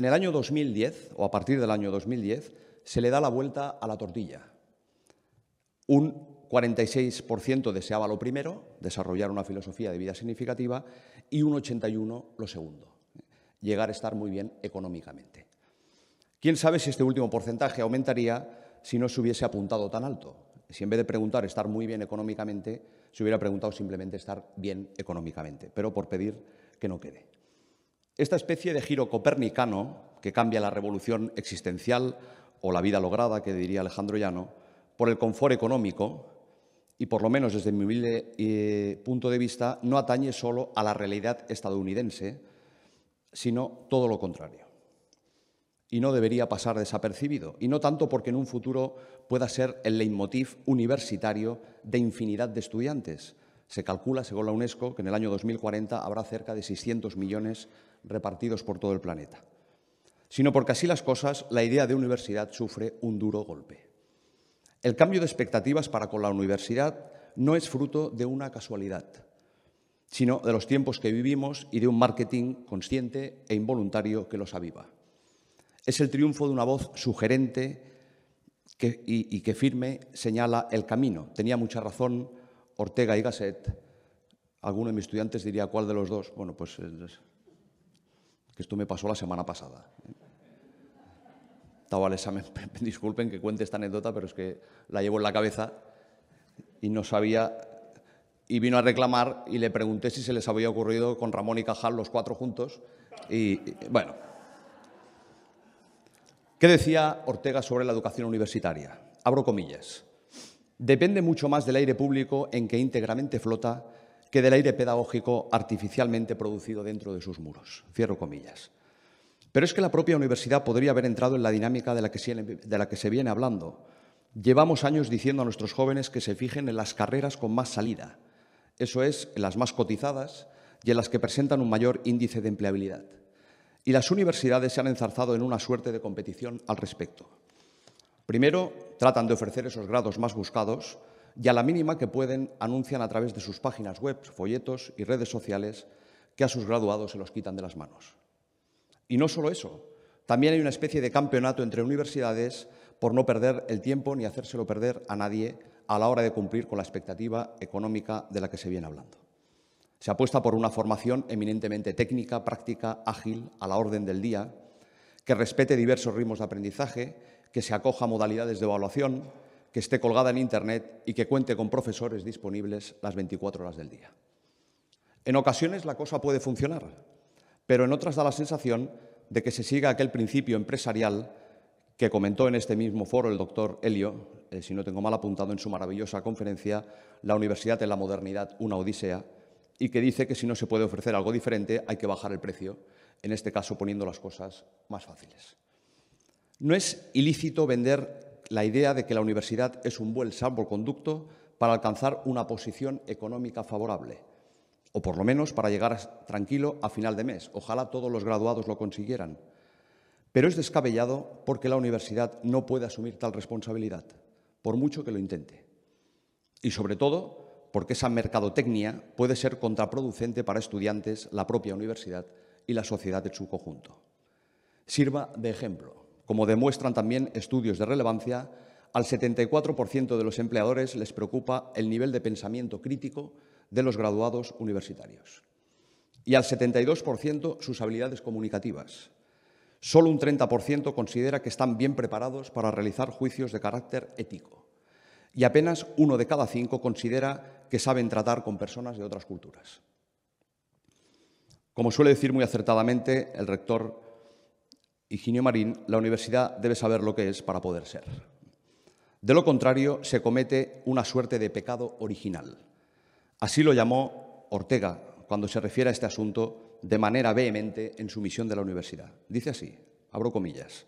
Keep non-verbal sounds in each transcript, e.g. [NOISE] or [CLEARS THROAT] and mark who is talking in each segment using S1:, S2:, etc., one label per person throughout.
S1: En el año 2010, o a partir del año 2010, se le da la vuelta a la tortilla. Un 46% deseaba lo primero, desarrollar una filosofía de vida significativa, y un 81% lo segundo, llegar a estar muy bien económicamente. ¿Quién sabe si este último porcentaje aumentaría si no se hubiese apuntado tan alto? Si en vez de preguntar estar muy bien económicamente, se hubiera preguntado simplemente estar bien económicamente, pero por pedir que no quede. Esta especie de giro copernicano que cambia la revolución existencial o la vida lograda, que diría Alejandro Llano, por el confort económico, y por lo menos desde mi humilde eh, punto de vista, no atañe solo a la realidad estadounidense, sino todo lo contrario. Y no debería pasar desapercibido, y no tanto porque en un futuro pueda ser el leitmotiv universitario de infinidad de estudiantes. Se calcula, según la UNESCO, que en el año 2040 habrá cerca de 600 millones de repartidos por todo el planeta, sino porque así las cosas, la idea de universidad sufre un duro golpe. El cambio de expectativas para con la universidad no es fruto de una casualidad, sino de los tiempos que vivimos y de un marketing consciente e involuntario que los aviva. Es el triunfo de una voz sugerente y, y, que firme señala el camino. Tenía mucha razón Ortega y Gasset. Alguno de mis estudiantes diría cuál de los dos. Bueno, pues esto me pasó la semana pasada. Estaba ¿eh? al [LAUGHS] disculpen que cuente esta anécdota, pero es que la llevo en la cabeza y no sabía y vino a reclamar y le pregunté si se les había ocurrido con Ramón y Cajal los cuatro juntos. Y, y, bueno, ¿qué decía Ortega sobre la educación universitaria? Abro comillas. Depende mucho más del aire público en que íntegramente flota que del aire pedagógico artificialmente producido dentro de sus muros. Cierro comillas. Pero es que la propia universidad podría haber entrado en la dinámica de la que se, viene hablando. Llevamos años diciendo a nuestros jóvenes que se fijen en las carreras con más salida, eso es, en las más cotizadas y en las que presentan un mayor índice de empleabilidad. Y las universidades se han enzarzado en una suerte de competición al respecto. Primero, tratan de ofrecer esos grados más buscados, y a la mínima que pueden anuncian a través de sus páginas web, folletos y redes sociales que a sus graduados se los quitan de las manos. Y no solo eso, también hay una especie de campeonato entre universidades por no perder el tiempo ni hacérselo perder a nadie a la hora de cumplir con la expectativa económica de la que se viene hablando. Se apuesta por una formación eminentemente técnica, práctica, ágil, a la orden del día, que respete diversos ritmos de aprendizaje, que se acoja a modalidades de evaluación, que esté colgada en Internet y que cuente con profesores disponibles las 24 horas del día. En ocasiones la cosa puede funcionar, pero en otras da la sensación de que se siga aquel principio empresarial que comentó en este mismo foro el doctor Helio, eh, si no tengo mal apuntado en su maravillosa conferencia, La Universidad en la Modernidad, una Odisea, y que dice que si no se puede ofrecer algo diferente hay que bajar el precio, en este caso poniendo las cosas más fáciles. No es ilícito vender la idea de que la universidad es un buen salvoconducto para alcanzar una posición económica favorable, o por lo menos para llegar tranquilo a final de mes. Ojalá todos los graduados lo consiguieran. Pero es descabellado porque la universidad no puede asumir tal responsabilidad, por mucho que lo intente. Y sobre todo porque esa mercadotecnia puede ser contraproducente para estudiantes, la propia universidad y la sociedad en su conjunto. Sirva de ejemplo. Como demuestran también estudios de relevancia, al 74% de los empleadores les preocupa el nivel de pensamiento crítico de los graduados universitarios y al 72% sus habilidades comunicativas. Solo un 30% considera que están bien preparados para realizar juicios de carácter ético y apenas uno de cada cinco considera que saben tratar con personas de otras culturas. Como suele decir muy acertadamente el rector Higinio Marín, la universidad debe saber lo que es para poder ser. De lo contrario, se comete una suerte de pecado original. Así lo llamó Ortega cuando se refiere a este asunto de manera vehemente en su misión de la universidad. Dice así, abro comillas,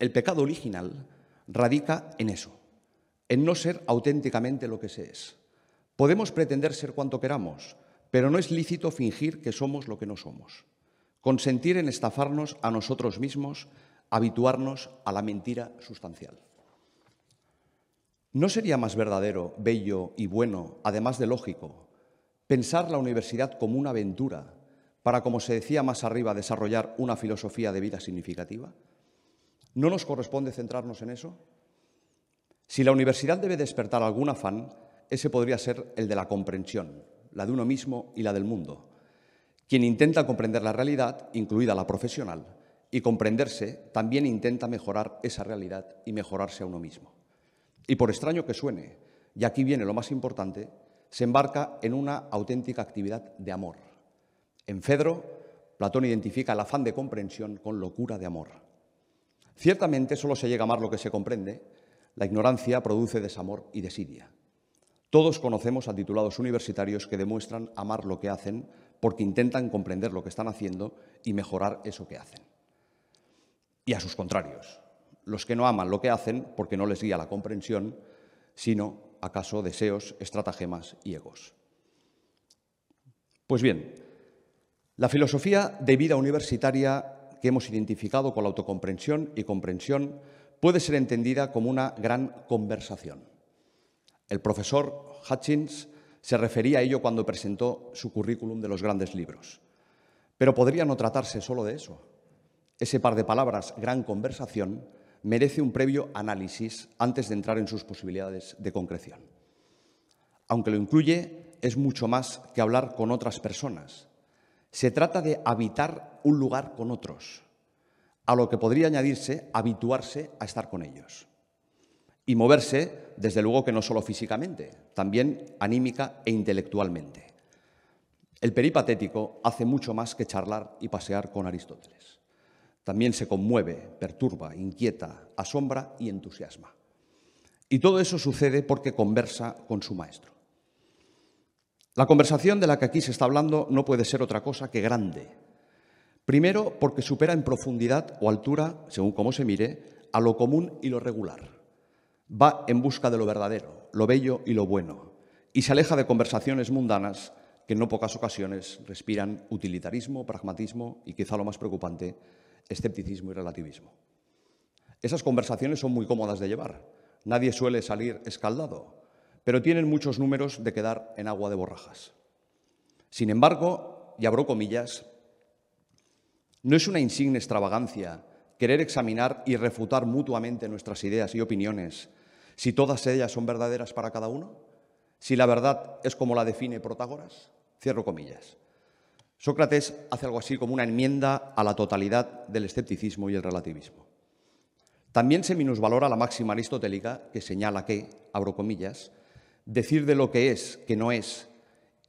S1: el pecado original radica en eso, en no ser auténticamente lo que se es. Podemos pretender ser cuanto queramos, pero no es lícito fingir que somos lo que no somos. Consentir en estafarnos a nosotros mismos, habituarnos a la mentira sustancial. ¿No sería más verdadero, bello y bueno, además de lógico, pensar la universidad como una aventura para, como se decía más arriba, desarrollar una filosofía de vida significativa? ¿No nos corresponde centrarnos en eso? Si la universidad debe despertar algún afán, ese podría ser el de la comprensión, la de uno mismo y la del mundo. Quien intenta comprender la realidad, incluida la profesional, y comprenderse, también intenta mejorar esa realidad y mejorarse a uno mismo. Y por extraño que suene, y aquí viene lo más importante, se embarca en una auténtica actividad de amor. En Fedro, Platón identifica el afán de comprensión con locura de amor. Ciertamente solo se llega a amar lo que se comprende, la ignorancia produce desamor y desidia. Todos conocemos a titulados universitarios que demuestran amar lo que hacen porque intentan comprender lo que están haciendo y mejorar eso que hacen. Y a sus contrarios, los que no aman lo que hacen porque no les guía la comprensión, sino acaso deseos, estratagemas y egos. Pues bien, la filosofía de vida universitaria que hemos identificado con la autocomprensión y comprensión puede ser entendida como una gran conversación. El profesor Hutchins se refería a ello cuando presentó su currículum de los grandes libros. Pero podría no tratarse solo de eso. Ese par de palabras, gran conversación, merece un previo análisis antes de entrar en sus posibilidades de concreción. Aunque lo incluye, es mucho más que hablar con otras personas. Se trata de habitar un lugar con otros, a lo que podría añadirse habituarse a estar con ellos y moverse desde luego que no solo físicamente, también anímica e intelectualmente. El peripatético hace mucho más que charlar y pasear con Aristóteles. También se conmueve, perturba, inquieta, asombra y entusiasma. Y todo eso sucede porque conversa con su maestro. La conversación de la que aquí se está hablando no puede ser otra cosa que grande. Primero, porque supera en profundidad o altura, según cómo se mire, a lo común y lo regular. Va en busca de lo verdadero, lo bello y lo bueno, y se aleja de conversaciones mundanas que en no pocas ocasiones respiran utilitarismo, pragmatismo y quizá lo más preocupante, escepticismo y relativismo. Esas conversaciones son muy cómodas de llevar. Nadie suele salir escaldado, pero tienen muchos números de quedar en agua de borrajas. Sin embargo, y abro comillas, no es una insigne extravagancia querer examinar y refutar mutuamente nuestras ideas y opiniones si todas ellas son verdaderas para cada uno, si la verdad es como la define Protágoras, cierro comillas. Sócrates hace algo así como una enmienda a la totalidad del escepticismo y el relativismo. También se minusvalora la máxima aristotélica que señala que, abro comillas, decir de lo que es que no es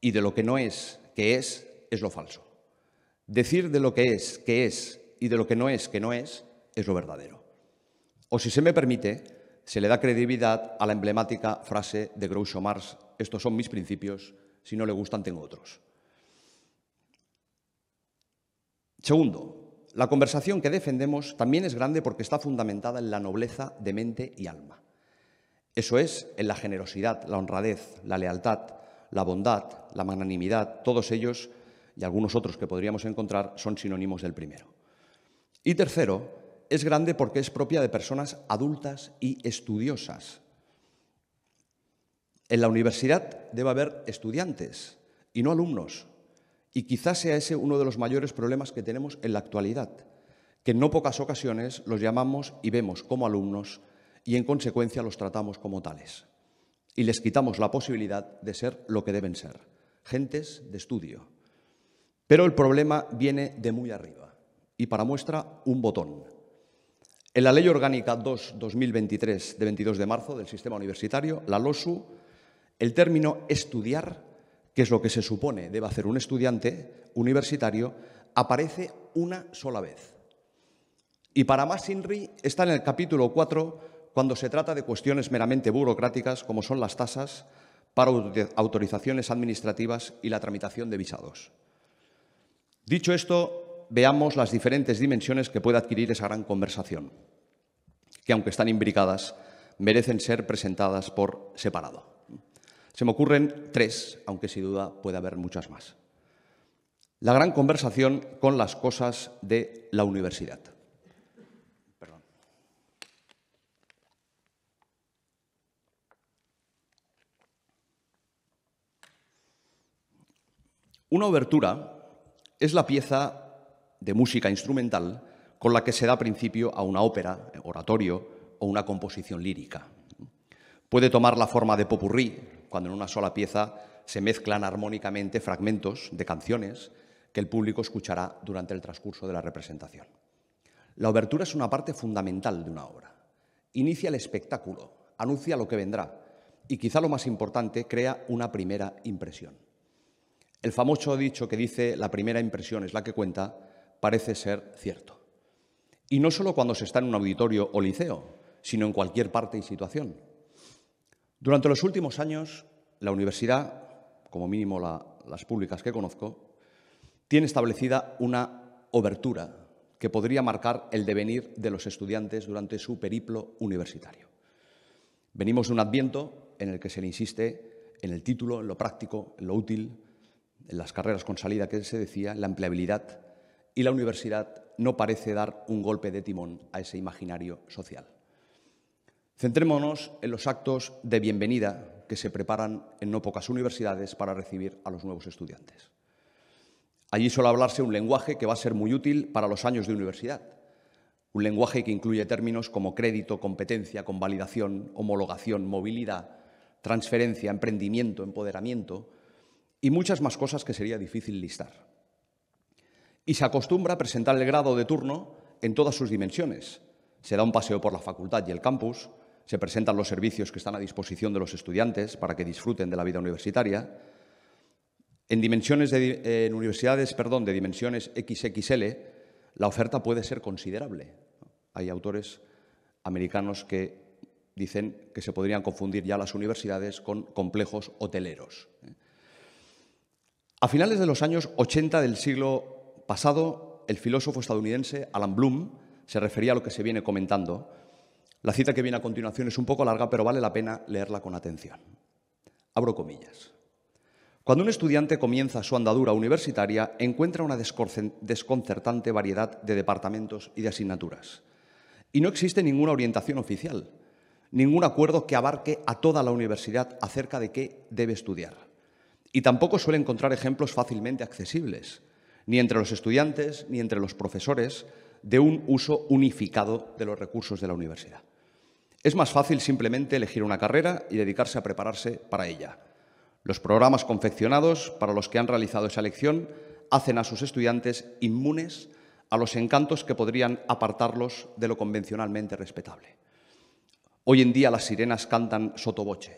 S1: y de lo que no es que es es lo falso. Decir de lo que es que es y de lo que no es que no es es lo verdadero. O si se me permite, se le da credibilidad a la emblemática frase de Groucho Marx, estos son mis principios, si no le gustan tengo otros. Segundo, la conversación que defendemos también es grande porque está fundamentada en la nobleza de mente y alma. Eso es, en la generosidad, la honradez, la lealtad, la bondad, la magnanimidad, todos ellos y algunos otros que podríamos encontrar son sinónimos del primero. Y tercero, es grande porque es propia de personas adultas y estudiosas. En la universidad debe haber estudiantes y no alumnos. Y quizás sea ese uno de los mayores problemas que tenemos en la actualidad, que en no pocas ocasiones los llamamos y vemos como alumnos y en consecuencia los tratamos como tales. Y les quitamos la posibilidad de ser lo que deben ser, gentes de estudio. Pero el problema viene de muy arriba y para muestra un botón. En la Ley Orgánica 2-2023 de 22 de marzo del sistema universitario, la LOSU, el término estudiar, que es lo que se supone debe hacer un estudiante universitario, aparece una sola vez. Y para más INRI está en el capítulo 4 cuando se trata de cuestiones meramente burocráticas como son las tasas para autorizaciones administrativas y la tramitación de visados. Dicho esto, veamos las diferentes dimensiones que puede adquirir esa gran conversación, que aunque están imbricadas, merecen ser presentadas por separado. Se me ocurren tres, aunque sin duda puede haber muchas más. La gran conversación con las cosas de la universidad. Una obertura es la pieza de música instrumental con la que se da principio a una ópera, oratorio o una composición lírica. Puede tomar la forma de popurrí, cuando en una sola pieza se mezclan armónicamente fragmentos de canciones que el público escuchará durante el transcurso de la representación. La obertura es una parte fundamental de una obra. Inicia el espectáculo, anuncia lo que vendrá y quizá lo más importante, crea una primera impresión. El famoso dicho que dice la primera impresión es la que cuenta parece ser cierto. Y no solo cuando se está en un auditorio o liceo, sino en cualquier parte y situación. Durante los últimos años, la universidad, como mínimo las públicas que conozco, tiene establecida una obertura que podría marcar el devenir de los estudiantes durante su periplo universitario. Venimos de un adviento en el que se le insiste en el título, en lo práctico, en lo útil, en las carreras con salida que se decía, la empleabilidad, y la universidad no parece dar un golpe de timón a ese imaginario social. Centrémonos en los actos de bienvenida que se preparan en no pocas universidades para recibir a los nuevos estudiantes. Allí suele hablarse un lenguaje que va a ser muy útil para los años de universidad, un lenguaje que incluye términos como crédito, competencia, convalidación, homologación, movilidad, transferencia, emprendimiento, empoderamiento y muchas más cosas que sería difícil listar y se acostumbra a presentar el grado de turno en todas sus dimensiones. Se da un paseo por la facultad y el campus, se presentan los servicios que están a disposición de los estudiantes para que disfruten de la vida universitaria. En, dimensiones universidades de dimensiones XXL, la oferta puede ser considerable. Hay autores americanos que dicen que se podrían confundir ya las universidades con complejos hoteleros. ¿eh? A finales de los años 80 del siglo pasado, el filósofo estadounidense Alan Bloom se refería a lo que se viene comentando. La cita que viene a continuación es un poco larga, pero vale la pena leerla con atención. Abro comillas. Cuando un estudiante comienza su andadura universitaria, encuentra una desconcertante variedad de departamentos y de asignaturas. Y no existe ninguna orientación oficial, ningún acuerdo que abarque a toda la universidad acerca de qué debe estudiar. Y tampoco suele encontrar ejemplos fácilmente accesibles ni entre los estudiantes ni entre los profesores, de un uso unificado de los recursos de la universidad. Es más fácil simplemente elegir una carrera y dedicarse a prepararse para ella. Los programas confeccionados para los que han realizado esa elección hacen a sus estudiantes inmunes a los encantos que podrían apartarlos de lo convencionalmente respetable. Hoy en día las sirenas cantan sotoboche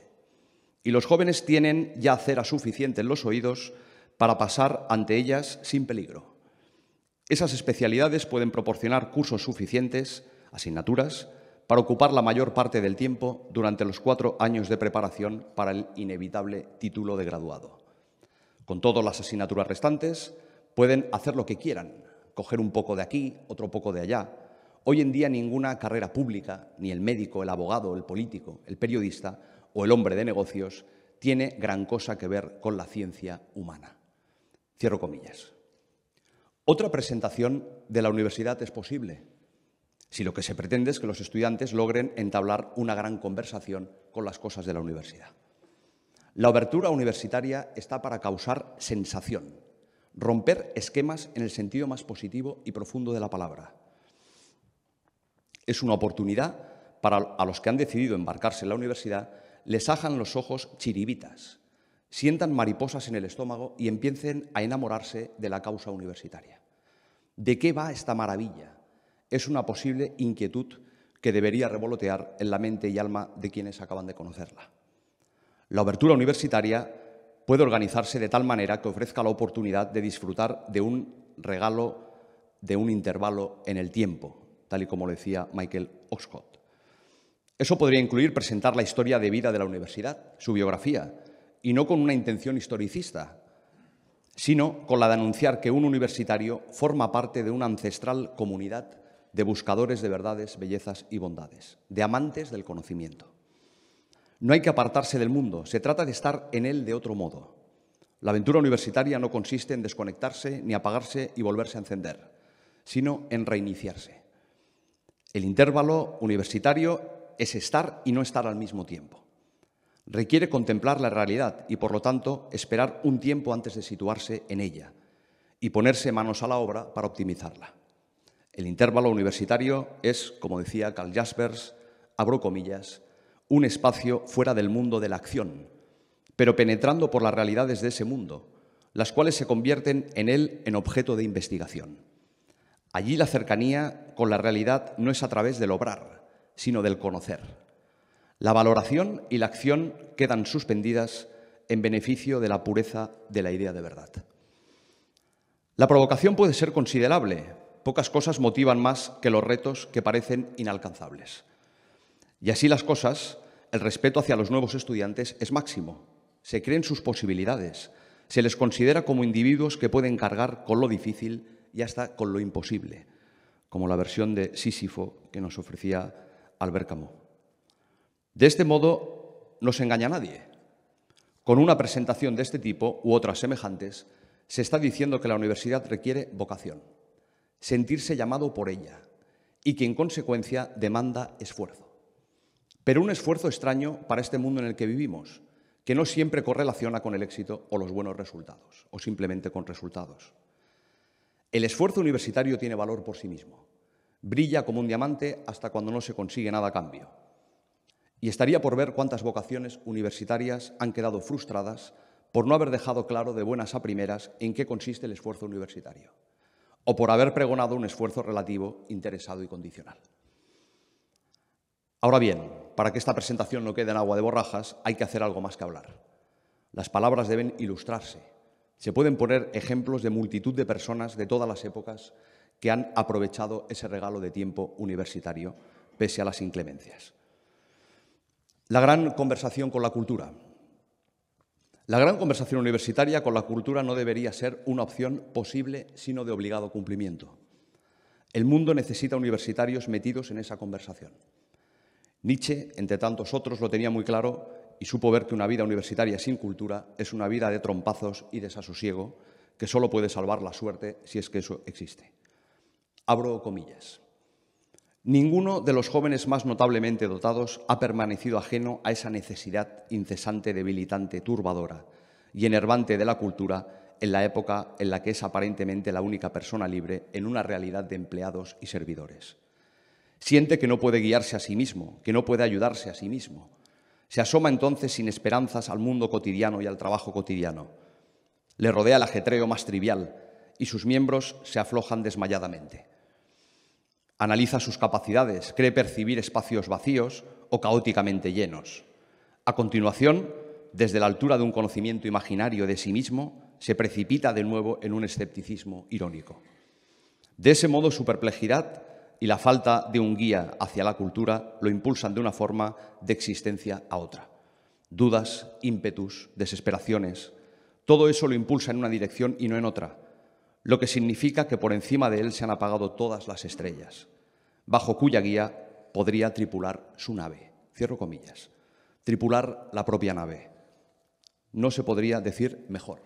S1: y los jóvenes tienen ya cera suficiente en los oídos para pasar ante ellas sin peligro. Esas especialidades pueden proporcionar cursos suficientes, asignaturas, para ocupar la mayor parte del tiempo durante los cuatro años de preparación para el inevitable título de graduado. Con todas las asignaturas restantes, pueden hacer lo que quieran, coger un poco de aquí, otro poco de allá. Hoy en día ninguna carrera pública, ni el médico, el abogado, el político, el periodista o el hombre de negocios, tiene gran cosa que ver con la ciencia humana. Cierro comillas. Otra presentación de la universidad es posible si lo que se pretende es que los estudiantes logren entablar una gran conversación con las cosas de la universidad. La obertura universitaria está para causar sensación, romper esquemas en el sentido más positivo y profundo de la palabra. Es una oportunidad para a los que han decidido embarcarse en la universidad, les ajan los ojos chiribitas sientan mariposas en el estómago y empiecen a enamorarse de la causa universitaria. ¿De qué va esta maravilla? Es una posible inquietud que debería revolotear en la mente y alma de quienes acaban de conocerla. La obertura universitaria puede organizarse de tal manera que ofrezca la oportunidad de disfrutar de un regalo, de un intervalo en el tiempo, tal y como lo decía Michael Oxcott. Eso podría incluir presentar la historia de vida de la universidad, su biografía, y no con una intención historicista, sino con la de anunciar que un universitario forma parte de una ancestral comunidad de buscadores de verdades, bellezas y bondades, de amantes del conocimiento. No hay que apartarse del mundo, se trata de estar en él de otro modo. La aventura universitaria no consiste en desconectarse, ni apagarse y volverse a encender, sino en reiniciarse. El intervalo universitario es estar y no estar al mismo tiempo. Requiere contemplar la realidad y, por lo tanto, esperar un tiempo antes de situarse en ella y ponerse manos a la obra para optimizarla. El intervalo universitario es, como decía Carl Jaspers, abro comillas, un espacio fuera del mundo de la acción, pero penetrando por las realidades de ese mundo, las cuales se convierten en él en objeto de investigación. Allí la cercanía con la realidad no es a través del obrar, sino del conocer. La valoración y la acción quedan suspendidas en beneficio de la pureza de la idea de verdad. La provocación puede ser considerable. Pocas cosas motivan más que los retos que parecen inalcanzables. Y así las cosas, el respeto hacia los nuevos estudiantes es máximo. Se creen sus posibilidades. Se les considera como individuos que pueden cargar con lo difícil y hasta con lo imposible, como la versión de Sísifo que nos ofrecía Albert Camus. De este modo, no se engaña a nadie. Con una presentación de este tipo u otras semejantes, se está diciendo que la universidad requiere vocación, sentirse llamado por ella y que en consecuencia demanda esfuerzo. Pero un esfuerzo extraño para este mundo en el que vivimos, que no siempre correlaciona con el éxito o los buenos resultados, o simplemente con resultados. El esfuerzo universitario tiene valor por sí mismo. Brilla como un diamante hasta cuando no se consigue nada a cambio y estaría por ver cuántas vocaciones universitarias han quedado frustradas por no haber dejado claro de buenas a primeras en qué consiste el esfuerzo universitario, o por haber pregonado un esfuerzo relativo, interesado y condicional. Ahora bien, para que esta presentación no quede en agua de borrajas, hay que hacer algo más que hablar. Las palabras deben ilustrarse. Se pueden poner ejemplos de multitud de personas de todas las épocas que han aprovechado ese regalo de tiempo universitario, pese a las inclemencias. La gran conversación con la cultura. La gran conversación universitaria con la cultura no debería ser una opción posible, sino de obligado cumplimiento. El mundo necesita universitarios metidos en esa conversación. Nietzsche, entre tantos otros, lo tenía muy claro y supo ver que una vida universitaria sin cultura es una vida de trompazos y desasosiego que solo puede salvar la suerte si es que eso existe. Abro comillas. Ninguno de los jóvenes más notablemente dotados ha permanecido ajeno a esa necesidad incesante, debilitante, turbadora y enervante de la cultura en la época en la que es aparentemente la única persona libre en una realidad de empleados y servidores. Siente que no puede guiarse a sí mismo, que no puede ayudarse a sí mismo. Se asoma entonces sin esperanzas al mundo cotidiano y al trabajo cotidiano. Le rodea el ajetreo más trivial y sus miembros se aflojan desmayadamente. Analiza sus capacidades, cree percibir espacios vacíos o caóticamente llenos. A continuación, desde la altura de un conocimiento imaginario de sí mismo, se precipita de nuevo en un escepticismo irónico. De ese modo, su perplejidad y la falta de un guía hacia la cultura lo impulsan de una forma de existencia a otra. Dudas, ímpetus, desesperaciones, todo eso lo impulsa en una dirección y no en otra, lo que significa que por encima de él se han apagado todas las estrellas bajo cuya guía podría tripular su nave. Cierro comillas. Tripular la propia nave. No se podría decir mejor.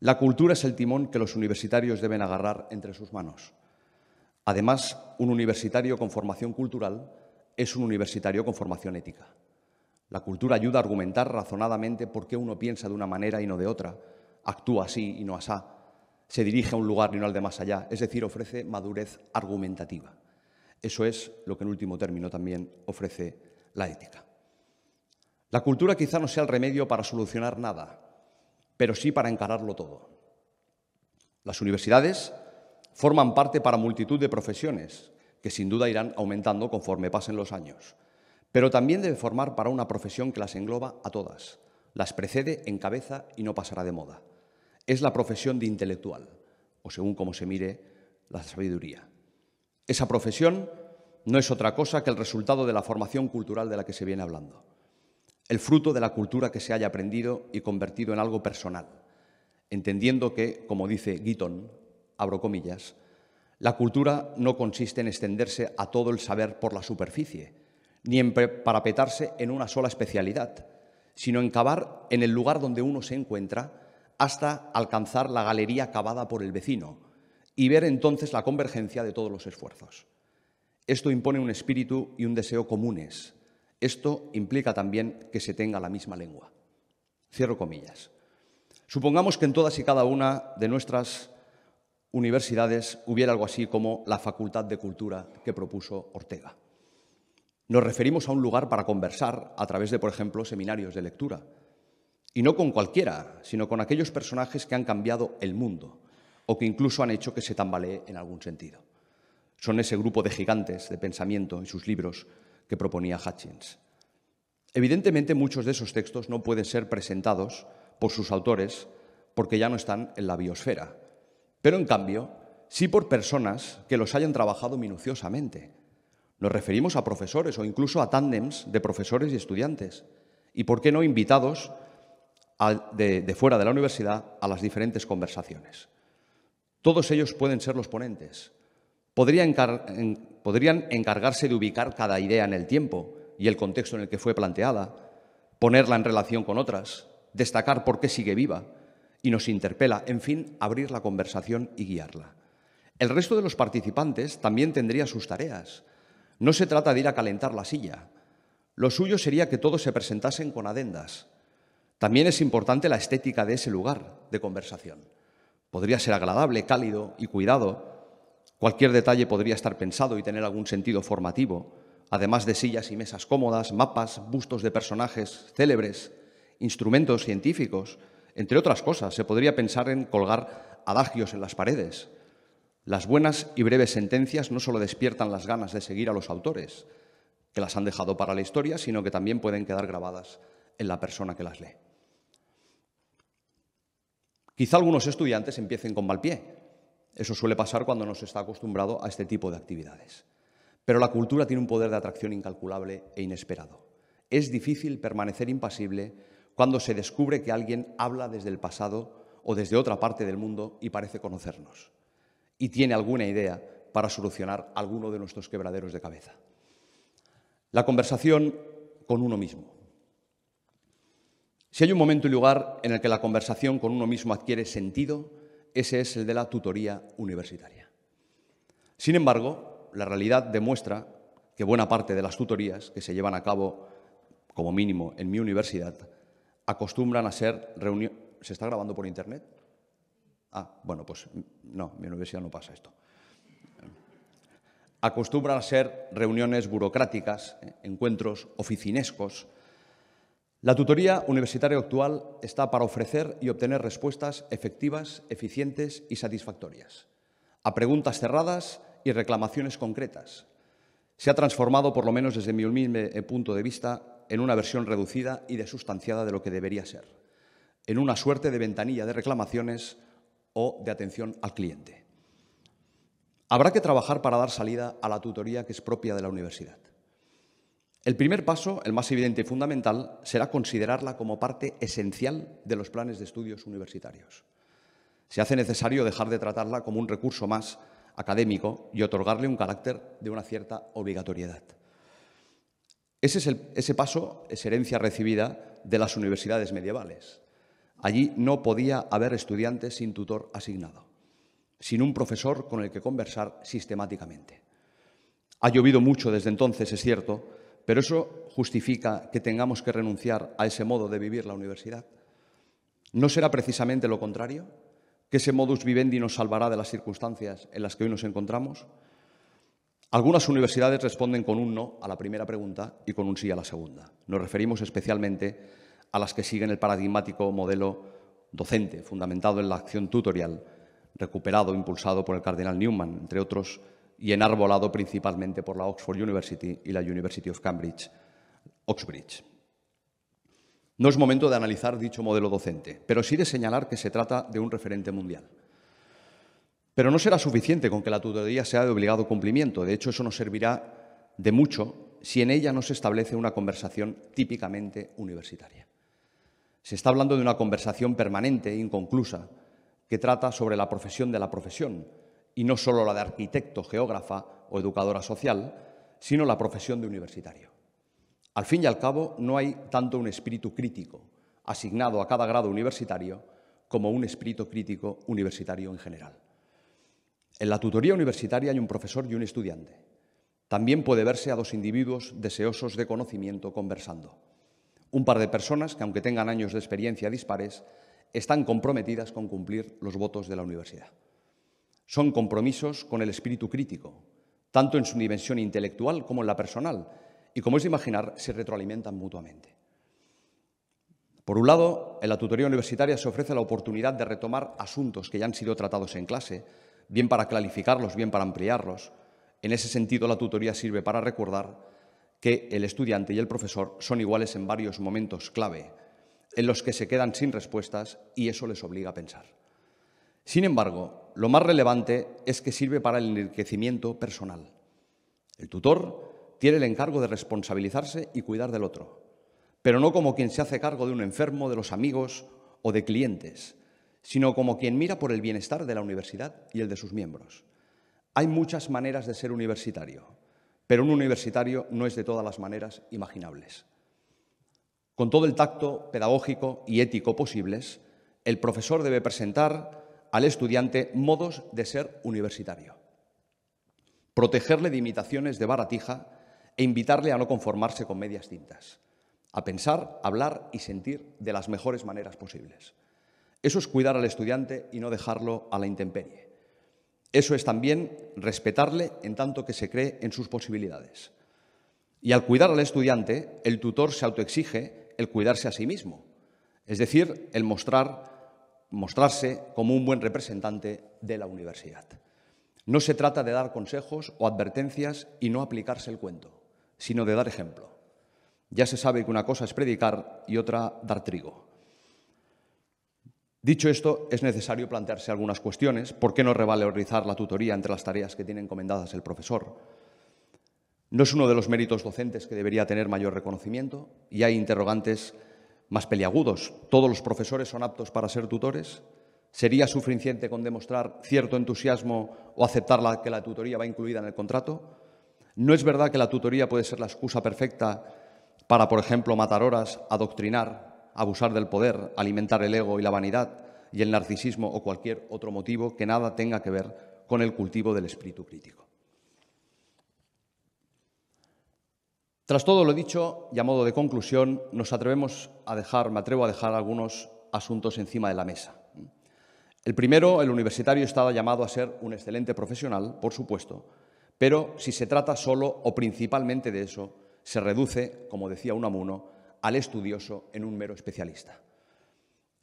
S1: La cultura es el timón que los universitarios deben agarrar entre sus manos. Además, un universitario con formación cultural es un universitario con formación ética. La cultura ayuda a argumentar razonadamente por qué uno piensa de una manera y no de otra, actúa así y no asá, se dirige a un lugar y no al de más allá, es decir, ofrece madurez argumentativa. Eso es lo que en último término también ofrece la ética. La cultura quizá no sea el remedio para solucionar nada, pero sí para encararlo todo. Las universidades forman parte para multitud de profesiones, que sin duda irán aumentando conforme pasen los años, pero también debe formar para una profesión que las engloba a todas, las precede, en cabeza y no pasará de moda. Es la profesión de intelectual, o según como se mire, la sabiduría. Esa profesión no es otra cosa que el resultado de la formación cultural de la que se viene hablando, el fruto de la cultura que se haya aprendido y convertido en algo personal, entendiendo que, como dice Guiton, abro comillas, la cultura no consiste en extenderse a todo el saber por la superficie, ni en parapetarse en una sola especialidad, sino en cavar en el lugar donde uno se encuentra hasta alcanzar la galería cavada por el vecino, y ver entonces la convergencia de todos los esfuerzos. Esto impone un espíritu y un deseo comunes. Esto implica también que se tenga la misma lengua. Cierro comillas. Supongamos que en todas y cada una de nuestras universidades hubiera algo así como la Facultad de Cultura que propuso Ortega. Nos referimos a un lugar para conversar a través de, por ejemplo, seminarios de lectura. Y no con cualquiera, sino con aquellos personajes que han cambiado el mundo, o que incluso han hecho que se tambalee en algún sentido. Son ese grupo de gigantes de pensamiento y sus libros que proponía Hutchins. Evidentemente muchos de esos textos no pueden ser presentados por sus autores porque ya no están en la biosfera, pero en cambio sí por personas que los hayan trabajado minuciosamente. Nos referimos a profesores o incluso a tándems de profesores y estudiantes, y por qué no invitados de fuera de la universidad a las diferentes conversaciones. Todos ellos pueden ser los ponentes. podrían encargarse de ubicar cada idea en el tiempo y el contexto en el que fue planteada, ponerla en relación con otras, destacar por qué sigue viva y nos interpela, en fin, abrir la conversación y guiarla. El resto de los participantes también tendría sus tareas. No se trata de ir a calentar la silla. Lo suyo sería que todos se presentasen con adendas. También es importante la estética de ese lugar de conversación. Podría ser agradable, cálido y cuidado. Cualquier detalle podría estar pensado y tener algún sentido formativo, además de sillas y mesas cómodas, mapas, bustos de personajes célebres, instrumentos científicos. Entre otras cosas, se podría pensar en colgar adagios en las paredes. Las buenas y breves sentencias no solo despiertan las ganas de seguir a los autores, que las han dejado para la historia, sino que también pueden quedar grabadas en la persona que las lee. Quizá algunos estudiantes empiecen con mal pie. Eso suele pasar cuando no se está acostumbrado a este tipo de actividades. Pero la cultura tiene un poder de atracción incalculable e inesperado. Es difícil permanecer impasible cuando se descubre que alguien habla desde el pasado o desde otra parte del mundo y parece conocernos. Y tiene alguna idea para solucionar alguno de nuestros quebraderos de cabeza. La conversación con uno mismo. Si hay un momento y lugar en el que la conversación con uno mismo adquiere sentido, ese es el de la tutoría universitaria. Sin embargo, la realidad demuestra que buena parte de las tutorías que se llevan a cabo, como mínimo, en mi universidad, acostumbran a ser reuniones... ¿Se está grabando por Internet? Ah, bueno, pues no, en mi universidad no pasa esto. Acostumbran a ser reuniones burocráticas, eh, encuentros oficinescos, la tutoría universitaria actual está para ofrecer y obtener respuestas efectivas, eficientes y satisfactorias a preguntas cerradas y reclamaciones concretas. Se ha transformado, por lo menos desde mi humilde eh, punto de vista, en una versión reducida y desustanciada de lo que debería ser, en una suerte de ventanilla de reclamaciones o de atención al cliente. Habrá que trabajar para dar salida a la tutoría que es propia de la universidad. El primer paso, el más evidente y fundamental, será considerarla como parte esencial de los planes de estudios universitarios. Se hace necesario dejar de tratarla como un recurso más académico y otorgarle un carácter de una cierta obligatoriedad. Ese, paso es herencia recibida de las universidades medievales. Allí no podía haber estudiantes sin tutor asignado, sin un profesor con el que conversar sistemáticamente. Ha llovido mucho desde entonces, es cierto, pero eso justifica que tengamos que renunciar a ese modo de vivir la universidad. ¿No será precisamente lo contrario? ¿Que ese modus vivendi nos salvará de las circunstancias en las que hoy nos encontramos? Algunas universidades responden con un no a la primera pregunta y con un sí a la segunda. Nos referimos especialmente a las que siguen el paradigmático modelo docente, fundamentado en la acción tutorial, recuperado, impulsado por el cardenal Newman, entre otros y enarbolado principalmente por la Oxford University y la University of Cambridge, Oxbridge. No es momento de analizar dicho modelo docente, pero sí de señalar que se trata de un referente mundial. Pero no será suficiente con que la tutoría sea de obligado cumplimiento. De hecho, eso nos servirá de mucho si en ella no se establece una conversación típicamente universitaria. Se está hablando de una conversación permanente, e inconclusa, que trata sobre la profesión de la profesión, y no solo la de arquitecto, geógrafa o educadora social, sino la profesión de universitario. Al fin y al cabo, no hay tanto un espíritu crítico asignado a cada grado universitario como un espíritu crítico universitario en general. En la tutoría universitaria hay un profesor y un estudiante. También puede verse a dos individuos deseosos de conocimiento conversando. Un par de personas que, aunque tengan años de experiencia dispares, están comprometidas con cumplir los votos de la universidad. Son compromisos con el espíritu crítico, tanto en su dimensión intelectual como en la personal, y como es de imaginar, se retroalimentan mutuamente. Por un lado, en la tutoría universitaria se ofrece la oportunidad de retomar asuntos que ya han sido tratados en clase, bien para clarificarlos, bien para ampliarlos. En ese sentido, la tutoría sirve para recordar que el estudiante y el profesor son iguales en varios momentos clave, en los que se quedan sin respuestas y eso les obliga a pensar. Sin embargo, lo más relevante es que sirve para el enriquecimiento personal. El tutor tiene el encargo de responsabilizarse y cuidar del otro, pero no como quien se hace cargo de un enfermo, de los amigos o de clientes, sino como quien mira por el bienestar de la universidad y el de sus miembros. Hay muchas maneras de ser universitario, pero un universitario no es de todas las maneras imaginables. Con todo el tacto pedagógico y ético posibles, el profesor debe presentar al estudiante modos de ser universitario, protegerle de imitaciones de baratija e invitarle a no conformarse con medias tintas, a pensar, hablar y sentir de las mejores maneras posibles. Eso es cuidar al estudiante y no dejarlo a la intemperie. Eso es también respetarle en tanto que se cree en sus posibilidades. Y al cuidar al estudiante, el tutor se autoexige el cuidarse a sí mismo, es decir, el mostrar mostrarse como un buen representante de la universidad. No se trata de dar consejos o advertencias y no aplicarse el cuento, sino de dar ejemplo. Ya se sabe que una cosa es predicar y otra dar trigo. Dicho esto, es necesario plantearse algunas cuestiones. ¿Por qué no revalorizar la tutoría entre las tareas que tiene encomendadas el profesor? No es uno de los méritos docentes que debería tener mayor reconocimiento y hay interrogantes más peliagudos, todos los profesores son aptos para ser tutores, ¿sería suficiente con demostrar cierto entusiasmo o aceptar que la tutoría va incluida en el contrato? ¿No es verdad que la tutoría puede ser la excusa perfecta para, por ejemplo, matar horas, adoctrinar, abusar del poder, alimentar el ego y la vanidad y el narcisismo o cualquier otro motivo que nada tenga que ver con el cultivo del espíritu crítico? Tras todo lo dicho, y a modo de conclusión, nos atrevemos a dejar, me atrevo a dejar algunos asuntos encima de la mesa. El primero, el universitario estaba llamado a ser un excelente profesional, por supuesto, pero si se trata solo o principalmente de eso, se reduce, como decía amuno, al estudioso en un mero especialista.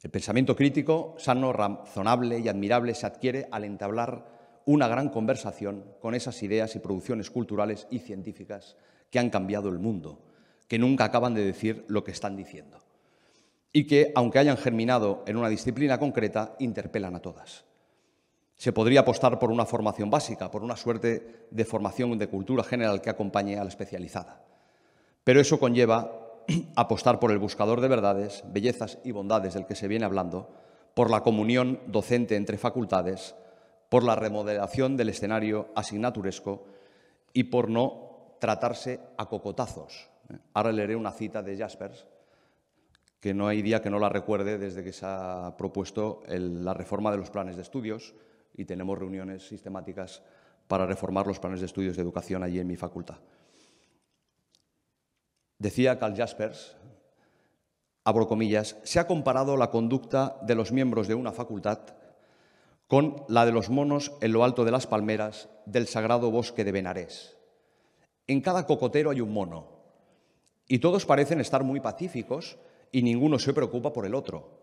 S1: El pensamiento crítico, sano, razonable y admirable se adquiere al entablar una gran conversación con esas ideas y producciones culturales y científicas que han cambiado el mundo, que nunca acaban de decir lo que están diciendo y que, aunque hayan germinado en una disciplina concreta, interpelan a todas. Se podría apostar por una formación básica, por una suerte de formación de cultura general que acompañe a la especializada. Pero eso conlleva [CLEARS THROAT] apostar por el buscador de verdades, bellezas y bondades del que se viene hablando, por la comunión docente entre facultades, por la remodelación del escenario asignaturesco y por no tratarse a cocotazos. Ahora leeré una cita de Jaspers, que no hay día que no la recuerde desde que se ha propuesto la reforma de los planes de estudios y tenemos reuniones sistemáticas para reformar los planes de estudios de educación allí en mi facultad. Decía Carl Jaspers, abro comillas, se ha comparado la conducta de los miembros de una facultad con la de los monos en lo alto de las palmeras del sagrado bosque de Benarés. En cada cocotero hay un mono. Y todos parecen estar muy pacíficos y ninguno se preocupa por el otro.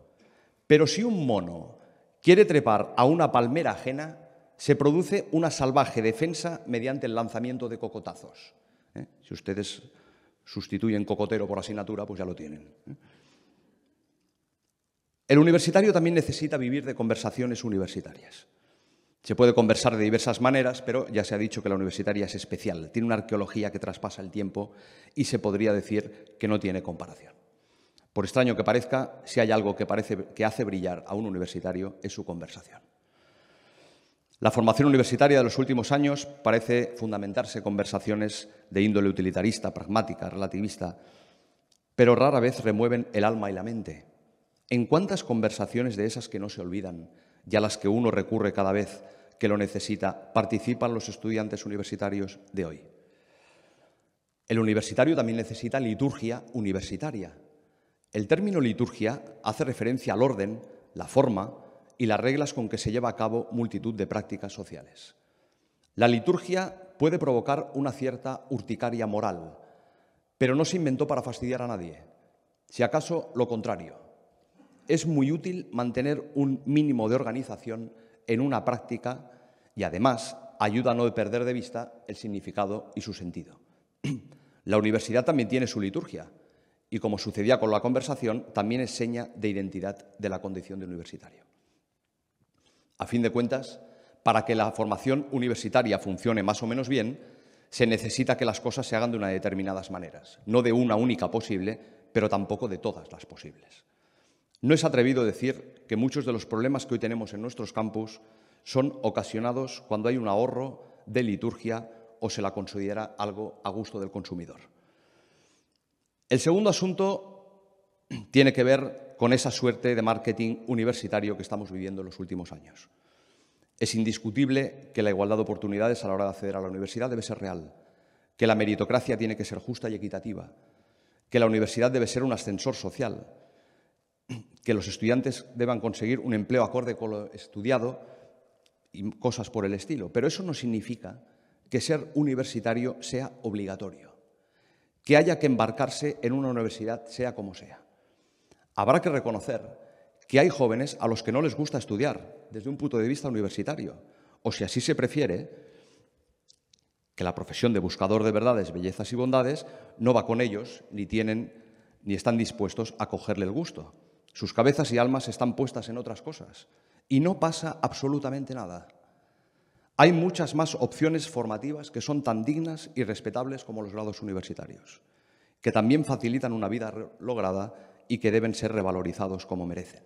S1: Pero si un mono quiere trepar a una palmera ajena, se produce una salvaje defensa mediante el lanzamiento de cocotazos. ¿Eh? Si ustedes sustituyen cocotero por asignatura, pues ya lo tienen. ¿Eh? El universitario también necesita vivir de conversaciones universitarias. Se puede conversar de diversas maneras, pero ya se ha dicho que la universitaria es especial, tiene una arqueología que traspasa el tiempo y se podría decir que no tiene comparación. Por extraño que parezca, si hay algo que, parece, que hace brillar a un universitario es su conversación. La formación universitaria de los últimos años parece fundamentarse conversaciones de índole utilitarista, pragmática, relativista, pero rara vez remueven el alma y la mente. ¿En cuántas conversaciones de esas que no se olvidan y a las que uno recurre cada vez que lo necesita. Participan los estudiantes universitarios de hoy. El universitario también necesita liturgia universitaria. El término liturgia hace referencia al orden, la forma y las reglas con que se lleva a cabo multitud de prácticas sociales. La liturgia puede provocar una cierta urticaria moral, pero no se inventó para fastidiar a nadie, si acaso lo contrario. Es muy útil mantener un mínimo de organización en una práctica y además ayuda a no perder de vista el significado y su sentido. [CLEARS THROAT] La universidad también tiene su liturgia y, como sucedía con la conversación, también es seña de identidad de la condición de universitario. A fin de cuentas, para que la formación universitaria funcione más o menos bien, se necesita que las cosas se hagan de una determinadas maneras, no de una única posible, pero tampoco de todas las posibles. No es atrevido decir que muchos de los problemas que hoy tenemos en nuestros campus son ocasionados cuando hay un ahorro de liturgia o se la considera algo a gusto del consumidor. El segundo asunto tiene que ver con esa suerte de marketing universitario que estamos viviendo en los últimos años. Es indiscutible que la igualdad de oportunidades a la hora de acceder a la universidad debe ser real, que la meritocracia tiene que ser justa y equitativa, que la universidad debe ser un ascensor social, que los estudiantes deban conseguir un empleo acorde con lo estudiado y cosas por el estilo. Pero eso no significa que ser universitario sea obligatorio, que haya que embarcarse en una universidad sea como sea. Habrá que reconocer que hay jóvenes a los que no les gusta estudiar desde un punto de vista universitario, o si así se prefiere, que la profesión de buscador de verdades, bellezas y bondades no va con ellos, ni tienen ni están dispuestos a cogerle el gusto. Sus cabezas y almas están puestas en otras cosas y no pasa absolutamente nada. Hay muchas más opciones formativas que son tan dignas y respetables como los grados universitarios, que también facilitan una vida lograda y que deben ser revalorizados como merecen.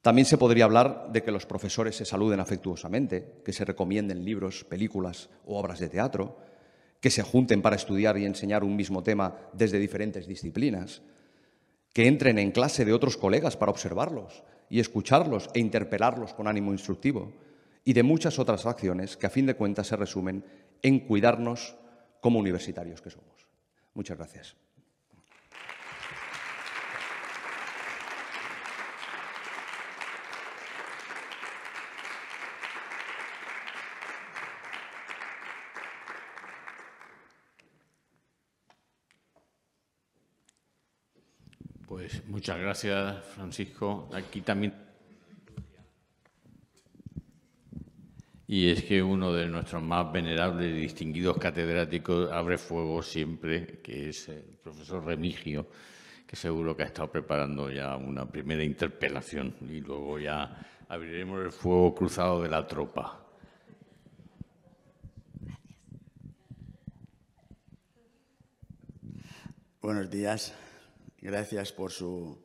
S1: También se podría hablar de que los profesores se saluden afectuosamente, que se recomienden libros, películas o obras de teatro, que se junten para estudiar y enseñar un mismo tema desde diferentes disciplinas, que entren en clase de otros colegas para observarlos y escucharlos e interpelarlos con ánimo instructivo, y de muchas otras acciones que a fin de cuentas se resumen en cuidarnos como universitarios que somos. Muchas gracias.
S2: Pues muchas gracias, Francisco. Aquí también. Y es que uno de nuestros más venerables y distinguidos catedráticos abre fuego siempre, que es el profesor Remigio, que seguro que ha estado preparando ya una primera interpelación y luego ya abriremos el fuego cruzado de la tropa.
S3: Buenos días. Gracias por su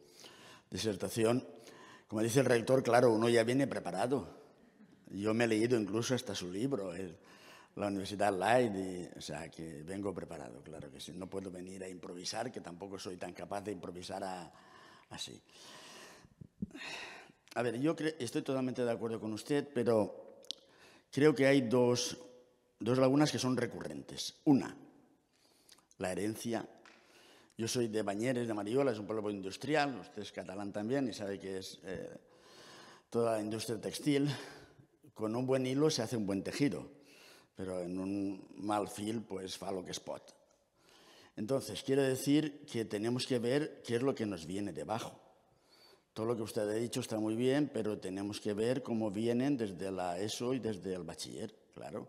S3: disertación. Como dice el rector, claro, uno ya viene preparado. Yo me he leído incluso hasta su libro, la Universidad Light, o sea, que vengo preparado, claro que sí. No puedo venir a improvisar, que tampoco soy tan capaz de improvisar así. A ver, yo estoy totalmente de acuerdo con usted, pero creo que hay dos, dos lagunas que son recurrentes. Una, la herencia yo soy de Bañeres, de Mariola, es un pueblo industrial, usted es catalán también y sabe que es eh, toda la industria textil. Con un buen hilo se hace un buen tejido, pero en un mal fil pues fa lo que es pot. Entonces, quiero decir que tenemos que ver qué es lo que nos viene debajo. Todo lo que usted ha dicho está muy bien, pero tenemos que ver cómo vienen desde la ESO y desde el bachiller, claro.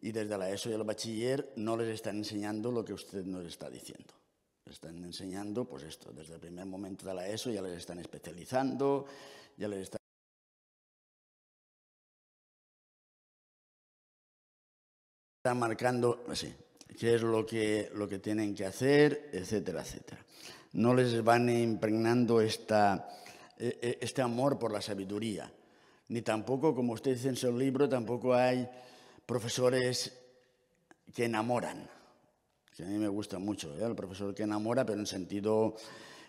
S3: Y desde la ESO y el bachiller no les están enseñando lo que usted nos está diciendo están enseñando, pues esto, desde el primer momento de la ESO ya les están especializando, ya les están... marcando, así, qué es lo que, lo que tienen que hacer, etcétera, etcétera. No les van impregnando esta, e, e, este amor por la sabiduría, ni tampoco, como usted dice en su libro, tampoco hay profesores que enamoran que pues a mí me gusta mucho, el ¿eh? profesor que enamora, pero en sentido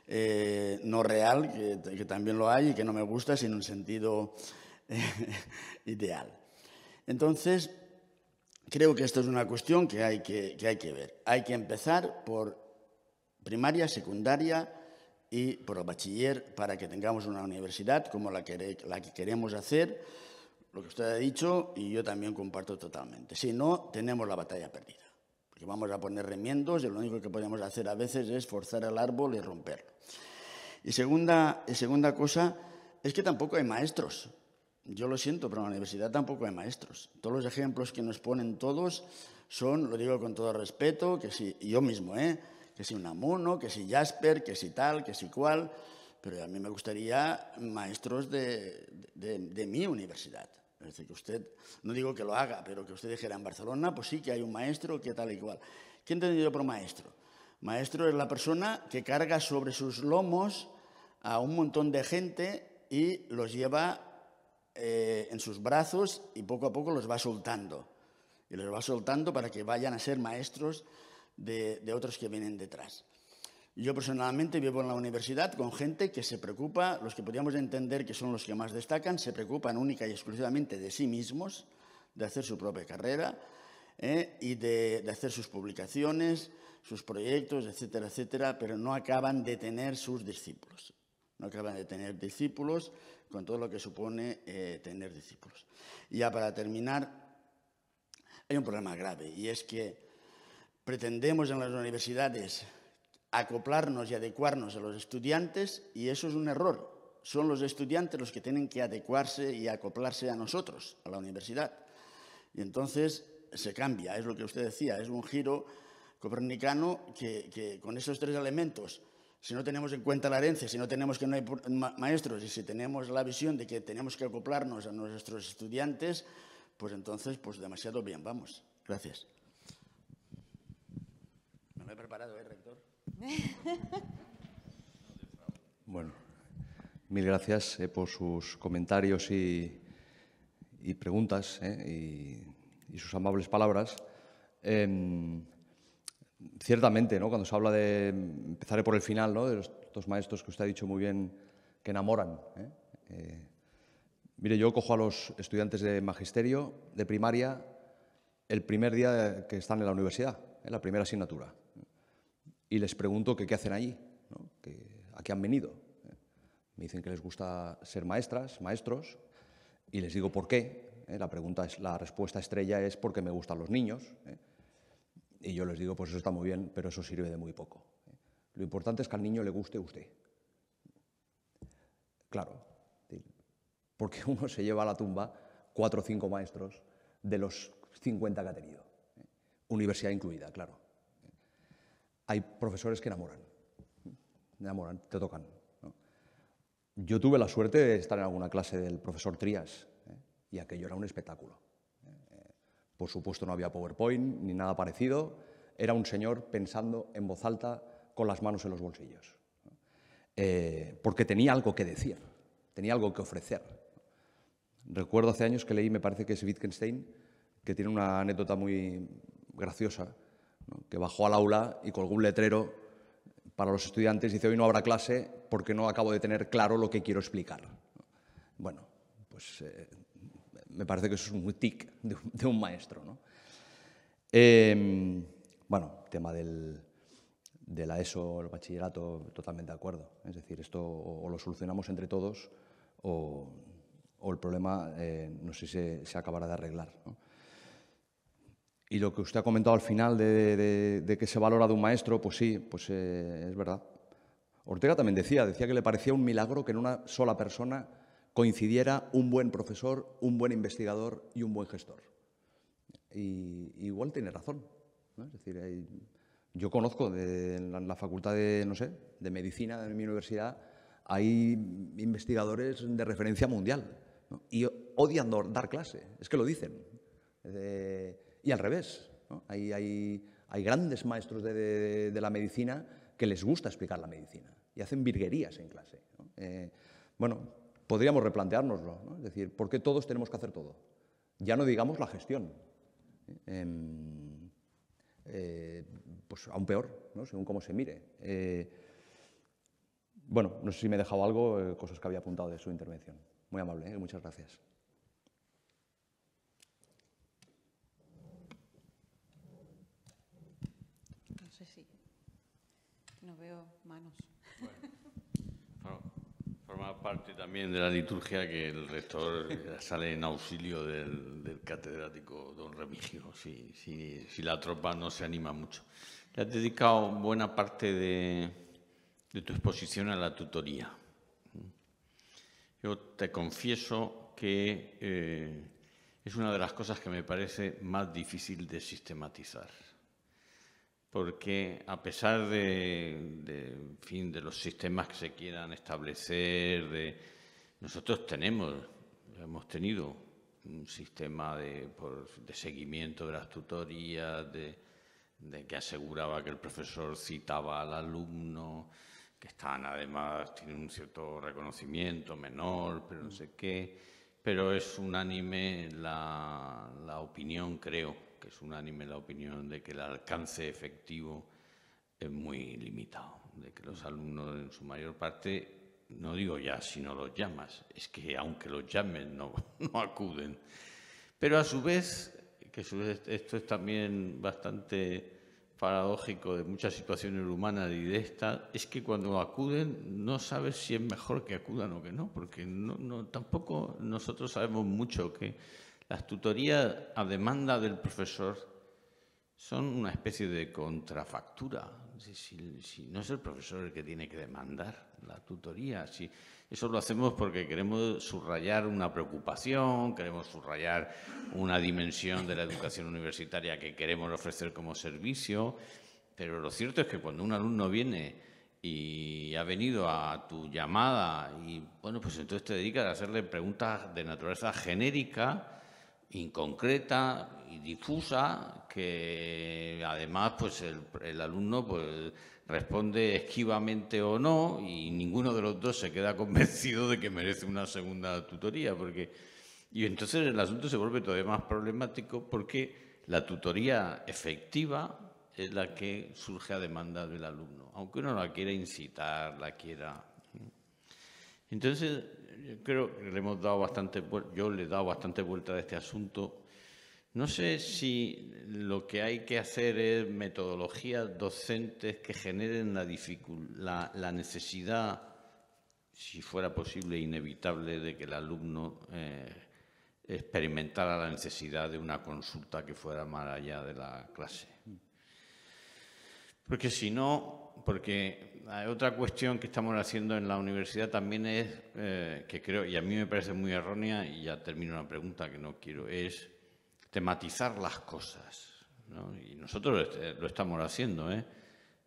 S3: eh, no real, que, también lo hay y que no me gusta, sino en sentido eh, [LAUGHS] ideal. Entonces, creo que esto es una cuestión que hay que, ver. Hay que empezar por primaria, secundaria y por bachiller para que tengamos una universidad como la que queremos hacer, lo que usted ha dicho, y yo también comparto totalmente. Si no, tenemos la batalla perdida que pues vamos a poner remiendos y lo único que podemos hacer a veces es forzar el árbol y romperlo. Y segunda, cosa es que tampoco hay maestros. Yo lo siento, pero en la universidad tampoco hay maestros. Todos los ejemplos que nos ponen todos son, lo digo con todo respeto, que si yo mismo, ¿eh? que si mono, que si Jasper, que si tal, que si cual, pero a mí me gustaría maestros de mi universidad. Es que usted, no digo que lo haga, pero que usted dijera en Barcelona, pues sí que hay un maestro que tal y cual. ¿Qué he entendido por maestro? Maestro es la persona que carga sobre sus lomos a un montón de gente y los lleva eh, en sus brazos y poco a poco los va soltando. Y los va soltando para que vayan a ser maestros de otros que vienen detrás. Yo personalmente vivo en la universidad con gente que se preocupa, los que podríamos entender que son los que más destacan, se preocupan única y exclusivamente de sí mismos, de hacer su propia carrera ¿eh? y de, hacer sus publicaciones, sus proyectos, etcétera, etcétera, pero no acaban de tener sus discípulos. No acaban de tener discípulos con todo lo que supone eh, tener discípulos. Y ya para terminar, hay un problema grave y es que pretendemos en las universidades acoplarnos y adecuarnos a los estudiantes y eso es un error. Son los estudiantes los que tienen que adecuarse y acoplarse a nosotros, a la universidad. Y entonces se cambia, es lo que usted decía, es un giro copernicano que, con esos tres elementos, si no tenemos en cuenta la herencia, si no tenemos que no hay maestros y si tenemos la visión de que tenemos que acoplarnos a nuestros estudiantes, pues entonces pues demasiado bien, vamos. Gracias. Me lo he preparado, ¿eh, rector? [LAUGHS]
S4: Bueno,
S1: mil gracias eh, por sus comentarios y, preguntas eh, y, sus amables palabras. Em, ciertamente, cuando se habla de, empezaré por el final, de estos maestros que usted ha dicho muy bien que enamoran. ¿eh? mire, yo cojo a los estudiantes de magisterio, de primaria, el primer día que están en la universidad, en la primera asignatura y les pregunto qué hacen allí, a qué han venido. Me dicen que les gusta ser maestras, maestros, y les digo por qué. Eh, la, pregunta es, la respuesta estrella es porque me gustan los niños. Eh. Y yo les digo, pues eso está muy bien, pero eso sirve de muy poco. Eh. Lo importante es que al niño le guste usted. Claro, porque [LAUGHS] uno se lleva a la tumba cuatro o cinco maestros de los 50 que ha tenido, universidad incluida, claro hay profesores que enamoran, enamoran, te tocan. Yo tuve la suerte de estar en alguna clase del profesor Trías ¿eh? y aquello era un espectáculo. ¿eh? Eh, por supuesto no había PowerPoint ni nada parecido, era un señor pensando en voz alta con las manos en los bolsillos, porque tenía algo que decir, tenía algo que ofrecer. Recuerdo hace años que leí, me parece que es Wittgenstein, que tiene una anécdota muy graciosa, que bajó al aula y con un letrero para los estudiantes y dice, hoy no habrá clase porque no acabo de tener claro lo que quiero explicar. Bueno, pues eh, me parece que eso es un tic de, un maestro. ¿no? Em, bueno, tema del, de la ESO, el bachillerato, totalmente de acuerdo. Es decir, esto o, lo solucionamos entre todos o, el problema eh, no sé si se, se acabará de arreglar. ¿no? Y lo que usted ha comentado al final de, que se valora de un maestro, pues sí, pues eh, es verdad. Ortega también decía, decía que le parecía un milagro que en una sola persona coincidiera un buen profesor, un buen investigador y un buen gestor. Y igual tiene razón. Es decir, yo conozco de la, facultad de, no sé, de medicina de mi universidad, hay investigadores de referencia mundial y odian dar clase, es que lo dicen. Eh, y al revés, hay, grandes maestros de, la medicina que les gusta explicar la medicina y hacen virguerías en clase. Eh, bueno, podríamos replanteárnoslo, es decir, ¿por qué todos tenemos que hacer todo? Ya no digamos la gestión. ¿eh? Em, eh, pues aún peor, según cómo se mire. bueno, no sé si me he dejado algo, cosas que había apuntado de su intervención. Muy amable, muchas gracias.
S2: No veo manos. [LAUGHS] forma parte también de la liturgia que el rector eh, sale en auxilio del, catedrático don Remigio, si, la tropa no se anima mucho. Le has dedicado buena parte de, tu exposición a la tutoría. Yo te confieso que eh, es una de las cosas que me parece más difícil de sistematizar porque a pesar de, fin, de los sistemas que se quieran establecer, nosotros tenemos, hemos tenido un sistema de, seguimiento de las tutorías, de, que aseguraba que el profesor citaba al alumno, que están además, tienen un cierto reconocimiento menor, pero no sé qué, pero es unánime la opinión, creo, es unánime la opinión de que el alcance efectivo es muy limitado, de que los alumnos en su mayor parte, no digo ya si no los llamas, es que aunque los llamen no, [LAUGHS] acuden. Pero a su vez, que esto es también bastante paradójico de muchas situaciones humanas y de esta, es que cuando acuden no sabes si es mejor que acudan o que no, porque no, tampoco nosotros sabemos mucho que las tutorías a demanda del profesor son una especie de contrafactura. Si, no es el profesor el que tiene que demandar la tutoría, si, eso lo hacemos porque queremos subrayar una preocupación, queremos subrayar una dimensión de la educación universitaria que queremos ofrecer como servicio, pero lo cierto es que cuando un alumno viene y ha venido a tu llamada y bueno, pues entonces te dedicas a hacerle preguntas de naturaleza genérica inconcreta y difusa que además pues el, alumno pues responde esquivamente o no y ninguno de los dos se queda [LAUGHS] convencido de que merece una segunda tutoría porque y entonces el asunto se vuelve todavía más problemático porque la tutoría efectiva es la que surge a demanda del alumno aunque uno la quiera incitar la quiera entonces yo creo que le hemos dado bastante, yo le he dado bastante vuelta a este asunto. No sé si lo que hay que hacer es metodologías docentes que generen la, necesidad, si fuera posible, inevitable, de que el alumno eh, experimentara la necesidad de una consulta que fuera más allá de la clase. Porque si no, porque Ah, otra cuestión que estamos haciendo en la universidad también es, eh, que creo, y a mí me parece muy errónea, y ya termino la pregunta que no quiero, es tematizar las cosas. Y nosotros eh, lo estamos haciendo, ¿eh?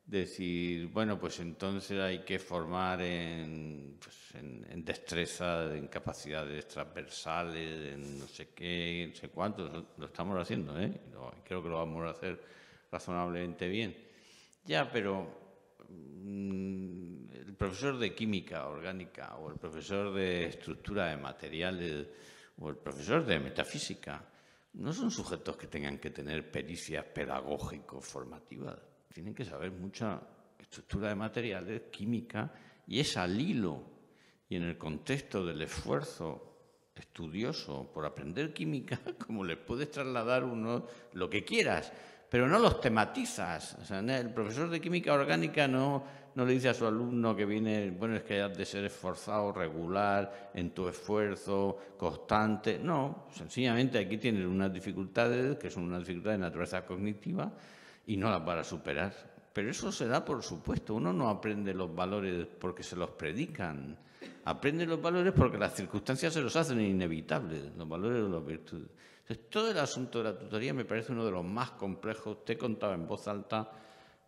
S2: Decir, bueno, pues entonces hay que formar en, pues, en, destreza, en capacidades transversales, en no sé qué, no sé cuánto. Lo estamos haciendo, ¿eh? Creo que lo vamos a hacer razonablemente bien. Ya, pero Mm, el profesor de química orgánica o el profesor de estructura de materiales o el profesor de metafísica no son sujetos que tengan que tener pericias pedagógico-formativas. Tienen que saber mucha estructura de materiales, química, y es al hilo y en el contexto del esfuerzo estudioso por aprender química [LAUGHS] como le puedes trasladar uno lo que quieras pero no los tematizas. el profesor de química orgánica no, no le dice a su alumno que viene, bueno, es que de ser esforzado, regular, en tu esfuerzo, constante. No, sencillamente aquí tienes unas dificultades que son una dificultad de naturaleza cognitiva y no las para a superar. Pero eso se da por supuesto, uno no aprende los valores porque se los predican, aprende los valores porque las circunstancias se los hacen inevitables, los valores de las virtudes todo el asunto de la tutoría me parece uno de los más complejos. Te contaba en voz alta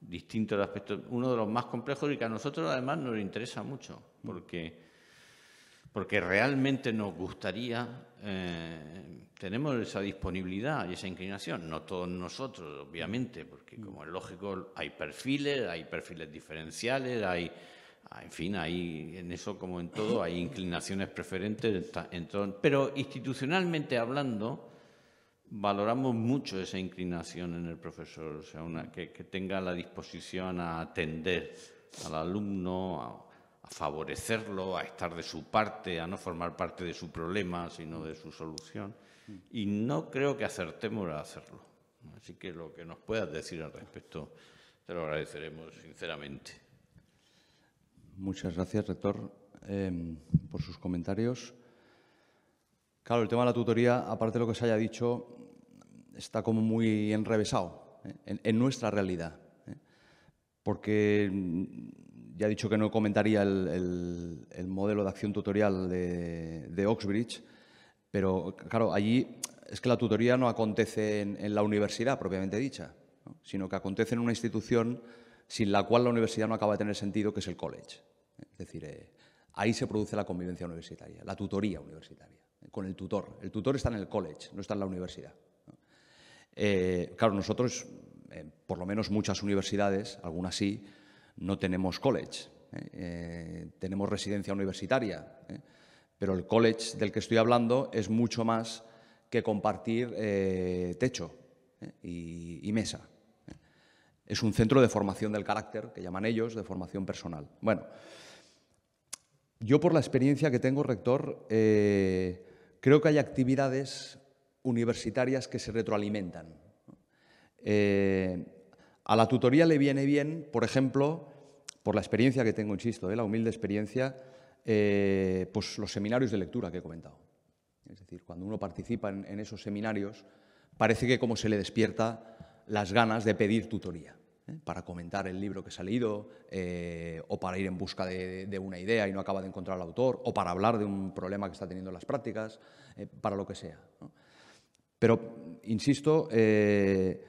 S2: distintos aspectos, uno de los más complejos y que a nosotros además nos interesa mucho, porque, porque realmente nos gustaría, eh, tenemos esa disponibilidad y esa inclinación, no todos nosotros, obviamente, porque mm. como es lógico, hay perfiles, hay perfiles diferenciales, hay ah, en fin, hay en eso como en todo hay inclinaciones preferentes, pero institucionalmente hablando, valoramos mucho esa inclinación en el profesor, o sea, una, que, tenga la disposición a atender al alumno, a, favorecerlo, a estar de su parte, a no formar parte de su problema, sino de su solución. Y no creo que acertemos a hacerlo. Así que lo que nos puedas decir al respecto, te lo agradeceremos sinceramente.
S1: Muchas gracias, Rector, em, por sus comentarios. Claro, el tema de la tutoría, aparte de lo que se haya dicho, está como muy enrevesado ¿eh? en, nuestra realidad. ¿eh? Porque mm, ya he dicho que no comentaría el, modelo de acción tutorial de, Oxbridge, pero claro, allí es que la tutoría no acontece en, la universidad propiamente dicha, sino que acontece en una institución sin la cual la universidad no acaba de tener sentido, que es el college. ¿eh? Es decir, ahí se produce la convivencia universitaria, la tutoría universitaria, con el tutor. El tutor está en el college, no está en la universidad. Eh, claro, nosotros, eh, por lo menos muchas universidades, algunas sí, no tenemos college, eh, tenemos residencia universitaria, pero el college del que estoy hablando es mucho más que compartir techo y, mesa es un centro de formación del carácter, que llaman ellos, de formación personal. Bueno, yo por la experiencia que tengo, rector, creo que hay actividades universitarias que se retroalimentan. Eh, a la tutoría le viene bien, por ejemplo, por la experiencia que tengo, insisto, eh, la humilde experiencia, eh, pues los seminarios de lectura que he comentado. Es decir, cuando uno participa en, esos seminarios, parece que como se le despierta las ganas de pedir tutoría eh, para comentar el libro que se ha leído, o para ir en busca de, una idea y no acaba de encontrar al autor, o para hablar de un problema que está teniendo en las prácticas, para lo que sea. ¿no? Pero, insisto, eh,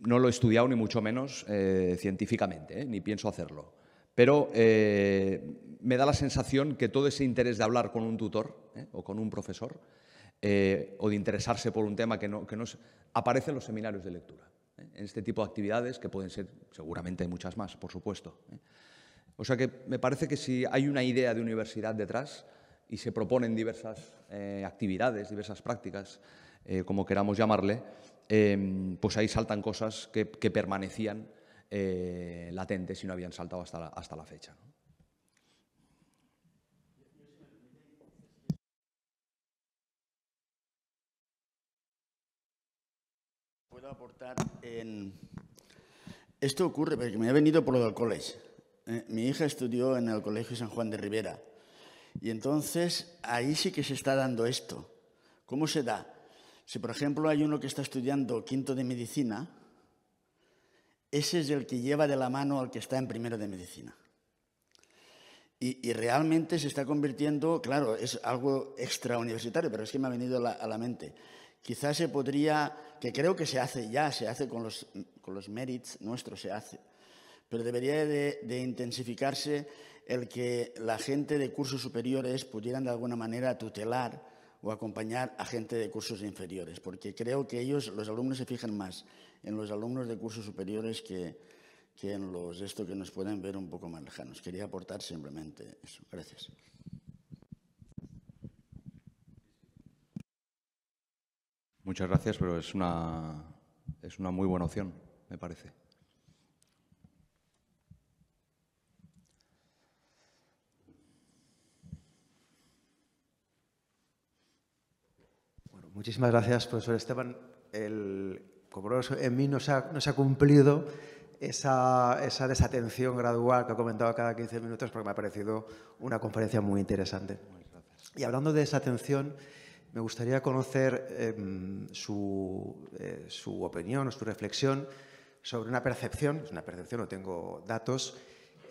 S1: no lo he estudiado ni mucho menos eh, científicamente, eh, ni pienso hacerlo. Pero me da la sensación que todo ese interés de hablar con un tutor o con un profesor o de interesarse por un tema que no, es, aparece en los seminarios de lectura, en este tipo de actividades que pueden ser, seguramente hay muchas más, por supuesto. O sea que me parece que si hay una idea de universidad detrás y se proponen diversas actividades, diversas prácticas, eh, como queramos llamarle, em, pues ahí saltan cosas que, permanecían eh, latentes y no habían saltado hasta la, fecha.
S3: Puedo aportar Esto ocurre porque me ha venido por lo del college. ¿eh? mi hija estudió en el Colegio San Juan de Rivera. Y entonces ahí sí que se está dando esto. ¿Cómo se da? Si, por ejemplo, hay uno que está estudiando quinto de medicina, ese es el que lleva de la mano al que está en primero de medicina. Y, realmente se está convirtiendo, claro, es algo extrauniversitario, pero es que me ha venido a la mente. Quizás se podría, que creo que se hace ya, se hace con los, méritos los nuestros, se hace, pero debería de intensificarse el que la gente de cursos superiores pudieran de alguna manera tutelar o acompañar a gente de cursos inferiores, porque creo que ellos, los alumnos, se fijan más en los alumnos de cursos superiores que, en los esto que nos pueden ver un poco más lejanos. Quería aportar simplemente eso.
S1: Gracias. Muchas gracias, pero es una, es una muy buena opción, me parece.
S4: Muchísimas gracias, profesor Esteban. El, como en mí no se ha, cumplido esa, desatención gradual que ha comentado cada 15 minutos porque me ha parecido una conferencia muy interesante. Y hablando de desatención, me gustaría conocer em, eh, su, opinión o su reflexión sobre una percepción, es una percepción, no tengo datos,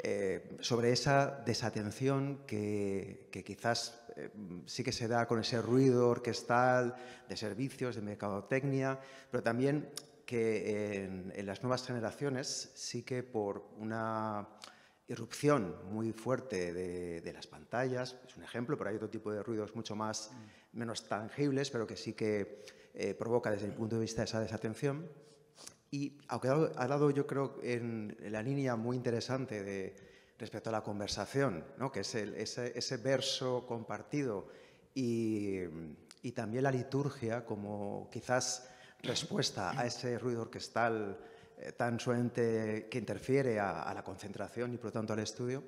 S4: eh, sobre esa desatención que, quizás eh, sí que se da con ese ruido orquestal de servicios, de mercadotecnia, pero también que en, las nuevas generaciones sí que por una irrupción muy fuerte de, las pantallas, es un ejemplo, pero hay otro tipo de ruidos mucho más, mm. menos tangibles, pero que sí que eh, provoca desde el punto de vista de esa desatención. Y ha quedado, ha dado, yo creo, en la línea muy interesante de, respecto a la conversación, ¿no? que es ese, verso compartido y, también la liturgia como quizás respuesta a ese ruido orquestal eh, tan suente que interfiere a, la concentración y por lo tanto al estudio.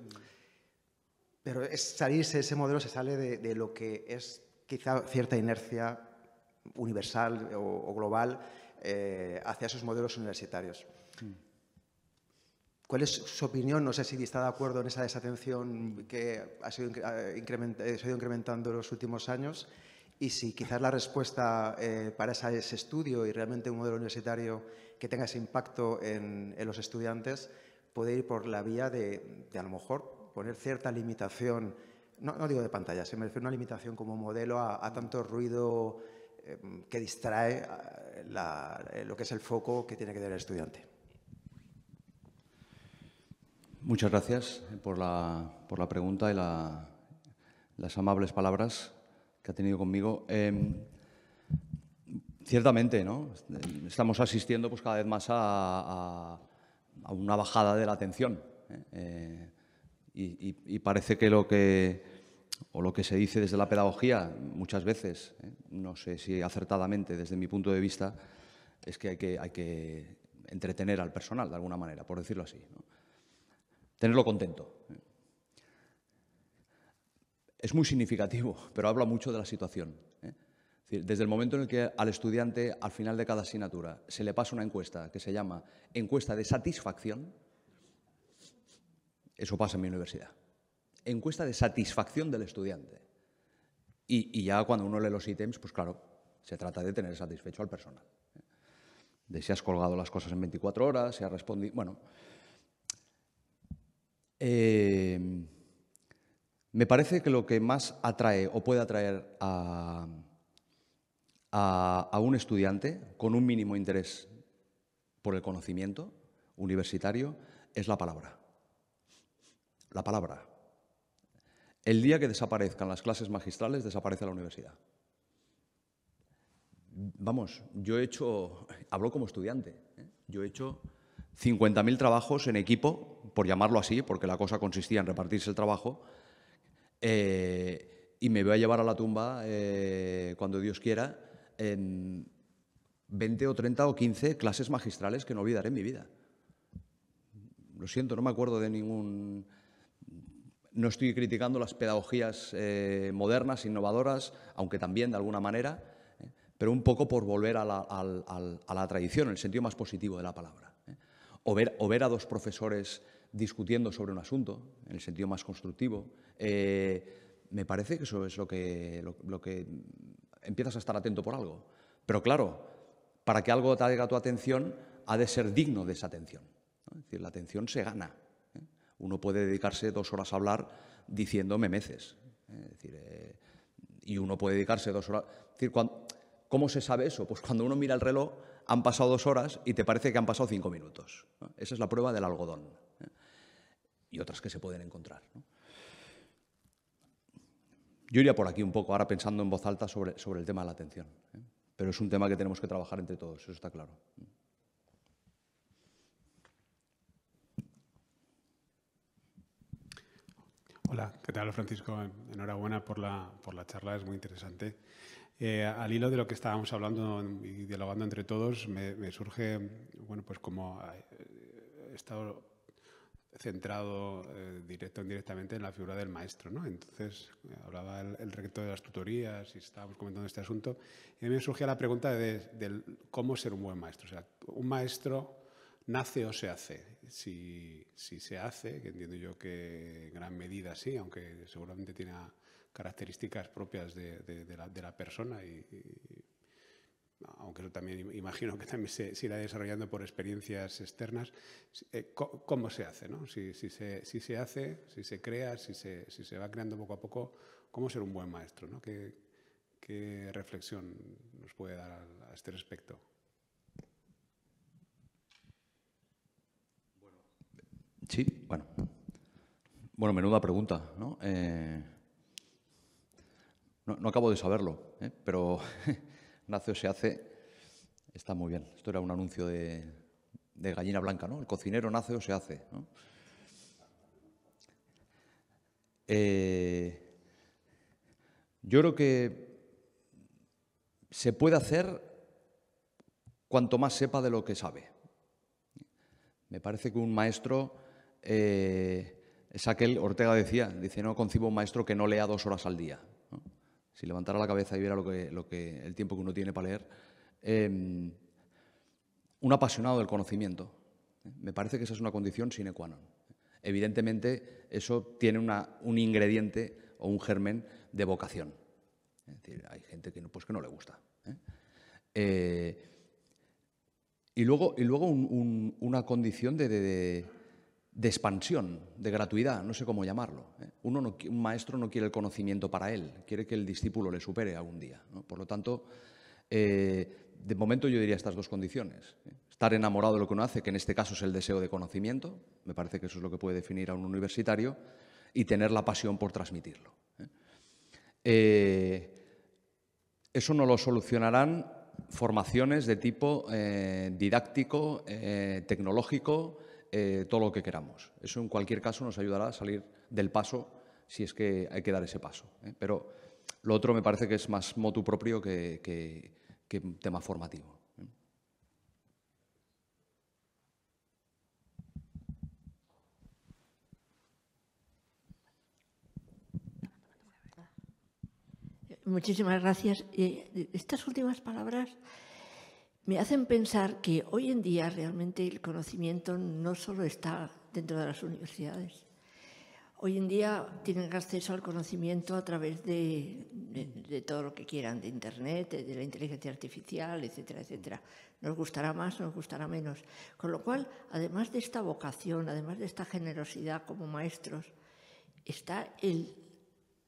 S4: Pero es salirse ese modelo se sale de, lo que es quizá cierta inercia universal o, global eh, hacia esos modelos universitarios. Mm. ¿Cuál es su opinión? No sé si está de acuerdo en esa desatención que ha, sido, eh, eh, ha incrementando en los últimos años y si quizás la respuesta eh, para ese, estudio y realmente un modelo universitario que tenga ese impacto en, los estudiantes puede ir por la vía de, a lo mejor poner cierta limitación, no, digo de pantalla, se me refiero una limitación como modelo a, tanto ruido que distrae lo que es el foco que tiene que dar el estudiante.
S1: Muchas gracias por la, por la pregunta y las amables palabras que ha tenido conmigo. Em, ciertamente, ¿no? Estamos asistiendo pues, cada vez más a, una bajada de la atención. ¿eh? Eh, y, parece que lo que, o lo que se dice desde la pedagogía muchas veces, ¿eh? no sé si acertadamente desde mi punto de vista, es que hay que, hay que entretener al personal de alguna manera, por decirlo así tenerlo contento. Es muy significativo, [LAUGHS] pero habla mucho de la situación. ¿eh? Desde el momento en el que al estudiante, al final de cada asignatura, se le pasa una encuesta que se llama encuesta de satisfacción, eso pasa en mi universidad, encuesta de satisfacción del estudiante. Y, ya cuando uno lee los ítems, pues claro, se trata de tener satisfecho al personal. ¿eh? De si has colgado las cosas en 24 horas, si has respondido... Bueno, Em, me parece que lo que más atrae o puede atraer a, un estudiante con un mínimo interés por el conocimiento universitario es la palabra. La palabra. El día que desaparezcan las clases magistrales, desaparece la universidad. Vamos, yo he hecho, hablo como estudiante, ¿eh? yo he hecho 50.000 trabajos en equipo, por llamarlo así, porque la cosa consistía en repartirse el trabajo, eh, y me voy a llevar a la tumba, eh, cuando Dios quiera, en 20 o 30 o 15 clases magistrales que no olvidaré en mi vida. Lo siento, no me acuerdo de ningún... No estoy criticando las pedagogías eh, modernas, innovadoras, aunque también de alguna manera, pero un poco por volver a la, a la tradición, en el sentido más positivo de la palabra o ver, a dos profesores discutiendo sobre un asunto, en el sentido más constructivo, eh, me parece que eso es lo que, lo, que empiezas a estar atento por algo. Pero claro, para que algo te haga tu atención, ha de ser digno de esa atención. Es decir, la atención se gana. ¿eh? Uno puede dedicarse dos horas a hablar diciendo memeces. ¿eh? Es decir, y uno puede dedicarse dos horas. decir, ¿cómo se sabe eso? Pues cuando uno mira el reloj han pasado dos horas y te parece que han pasado cinco minutos. Esa es la prueba del algodón. ¿eh? Y otras que se pueden encontrar. Yo iría por aquí un poco, ahora pensando en voz alta sobre, el tema de la atención. ¿eh? Pero es un tema que tenemos que trabajar entre todos, eso está claro.
S5: Hola, ¿qué tal Francisco? Enhorabuena por la, por la charla, es muy interesante. Eh, al hilo de lo que estábamos hablando y dialogando entre todos, me, surge, bueno, pues como eh, he estado centrado eh, directo o indirectamente en la figura del maestro, ¿no? Entonces, hablaba el, rector de las tutorías y estábamos comentando este asunto, y a mí me surgía la pregunta de, cómo ser un buen maestro. O sea, un maestro nace o se hace. Si, se hace, que entiendo yo que en gran medida sí, aunque seguramente tiene a, características propias de, la, persona y, aunque eso también imagino que también se, irá desarrollando por experiencias externas, eh, cómo se hace, ¿no? Si, se, hace, si se crea, si se, se, va creando poco a poco, cómo ser un buen maestro, ¿no? ¿Qué, reflexión nos puede dar a, este respecto?
S1: Sí, bueno. Bueno, menuda pregunta, ¿no? Eh, no, acabo de saberlo, ¿eh? pero [LAUGHS] nace o se hace, está muy bien. Esto era un anuncio de, gallina blanca, ¿no? El cocinero nace o se hace. Eh, yo creo que se puede hacer cuanto más sepa de lo que sabe. Me parece que un maestro, eh, es aquel, Ortega decía, dice, no concibo un maestro que no lea dos horas al día si levantara la cabeza y viera lo el tiempo que uno tiene para leer, em, un apasionado del conocimiento. Me parece que esa es una condición sine qua non. Evidentemente, eso tiene un ingrediente o un germen de vocación. Es decir, hay gente que no, pues que no le gusta. ¿eh? Eh, y luego, y luego una condición de de expansión, de gratuidad, no sé cómo llamarlo. ¿eh? un maestro no quiere el conocimiento para él, quiere que el discípulo le supere algún día. Por lo tanto, eh, de momento yo diría estas dos condiciones. ¿eh? Estar enamorado de lo que uno hace, que en este caso es el deseo de conocimiento, me parece que eso es lo que puede definir a un universitario, y tener la pasión por transmitirlo. eso no lo solucionarán formaciones de tipo didáctico, tecnológico, eh, todo lo que queramos. Eso en cualquier caso nos ayudará a salir del paso si es que hay que dar ese paso. ¿eh? Pero lo otro me parece que es más motu propio que, tema formativo. ¿eh?
S6: Muchísimas gracias. estas últimas palabras me hacen pensar que hoy en día realmente el conocimiento no solo está dentro de las universidades. Hoy en día tienen acceso al conocimiento a través de, todo lo que quieran, de Internet, de, la inteligencia artificial, etcétera, etcétera. Nos gustará más, nos gustará menos. Con lo cual, además de esta vocación, además de esta generosidad como maestros, está el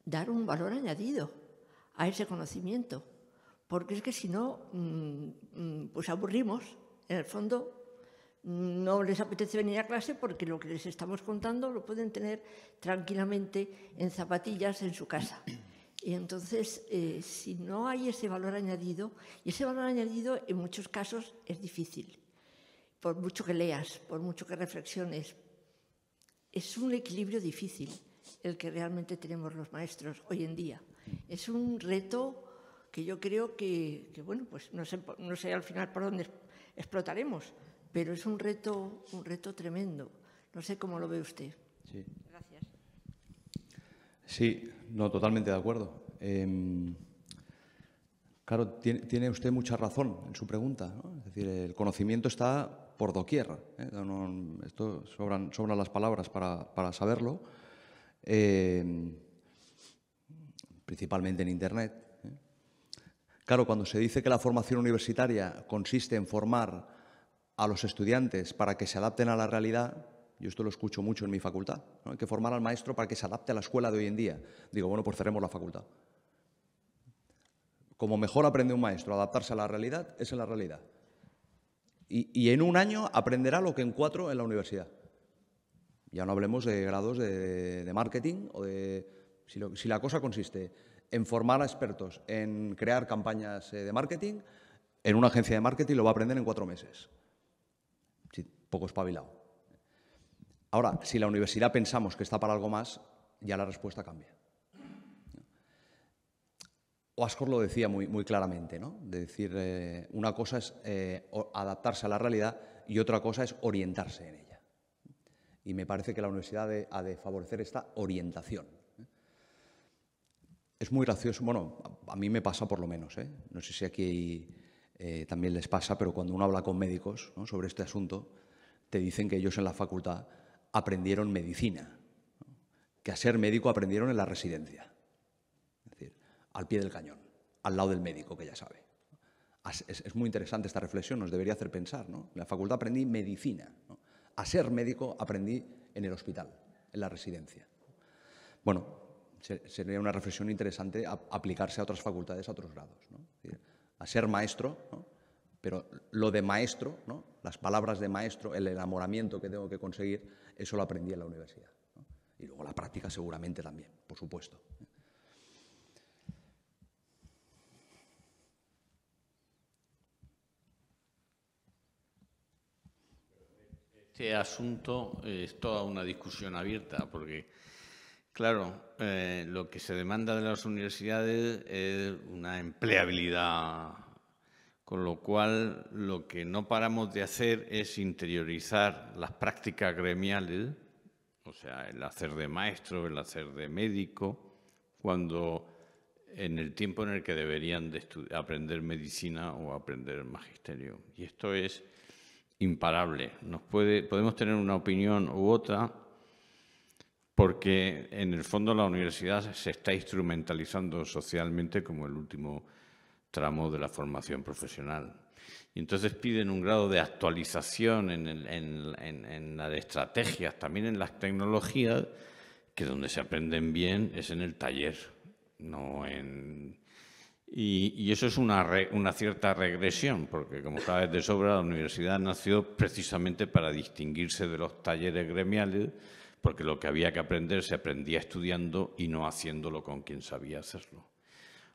S6: dar un valor añadido a ese conocimiento porque es que si no, mm, mm, pues aburrimos. En el fondo, no les apetece venir a clase porque lo que les estamos contando lo pueden tener tranquilamente en zapatillas en su casa. Y entonces, eh, si no hay ese valor añadido, y ese valor añadido en muchos casos es difícil, por mucho que leas, por mucho que reflexiones, es un equilibrio difícil el que realmente tenemos los maestros hoy en día. Es un reto que yo creo que, bueno, pues no sé, no sé al final por dónde explotaremos, pero es un reto, un reto tremendo. No sé cómo lo ve usted. Sí. Gracias.
S1: Sí, no, totalmente de acuerdo. Em, claro, tiene, usted mucha razón en su pregunta. Es decir, el conocimiento está por doquier. ¿eh? esto sobran, las palabras para, saberlo. Em, principalmente en Internet. Claro, cuando se dice que la formación universitaria consiste en formar a los estudiantes para que se adapten a la realidad, yo esto lo escucho mucho en mi facultad, hay que formar al maestro para que se adapte a la escuela de hoy en día. Digo, bueno, pues cerremos la facultad. Como mejor aprende un maestro adaptarse a la realidad, es en la realidad. Y, en un año aprenderá lo que en cuatro en la universidad. Ya no hablemos de grados de, marketing o de... Si, si la cosa consiste en formar a expertos, en crear campañas eh, de marketing, en una agencia de marketing lo va a aprender en cuatro meses. poco espabilado. Ahora, si la universidad pensamos que está para algo más, ya la respuesta cambia. Oascor lo decía muy, claramente, ¿no? De decir, eh, una cosa es eh, adaptarse a la realidad y otra cosa es orientarse en ella. Y me parece que la universidad ha de favorecer esta orientación es muy gracioso. Bueno, a mí me pasa por lo menos. ¿eh? No sé si aquí eh, también les pasa, pero cuando uno habla con médicos sobre este asunto, te dicen que ellos en la facultad aprendieron medicina, que a ser médico aprendieron en la residencia, es decir, al pie del cañón, al lado del médico que ya sabe. Es, muy interesante esta reflexión, nos debería hacer pensar. ¿no? En la facultad aprendí medicina. A ser médico aprendí en el hospital, en la residencia. Bueno, sería una reflexión interesante aplicarse a otras facultades, a otros grados. ¿no? a ser maestro, ¿no? pero lo de maestro, ¿no? las palabras de maestro, el enamoramiento que tengo que conseguir, eso lo aprendí en la universidad. Y luego la práctica seguramente también, por supuesto.
S2: Este asunto es toda una discusión abierta, porque Claro, eh, lo que se demanda de las universidades es una empleabilidad, con lo cual lo que no paramos de hacer es interiorizar las prácticas gremiales, o sea, el hacer de maestro, el hacer de médico, cuando en el tiempo en el que deberían aprender medicina o aprender magisterio. Y esto es imparable. Nos puede, podemos tener una opinión u otra, porque en el fondo la universidad se está instrumentalizando socialmente como el último tramo de la formación profesional. Y entonces piden un grado de actualización en, las estrategias, también en las tecnologías, que donde se aprenden bien es en el taller, no en... Y, eso es una, una cierta regresión, porque como sabes de sobra, la universidad nació precisamente para distinguirse de los talleres gremiales, porque lo que había que aprender se aprendía estudiando y no haciéndolo con quien sabía hacerlo.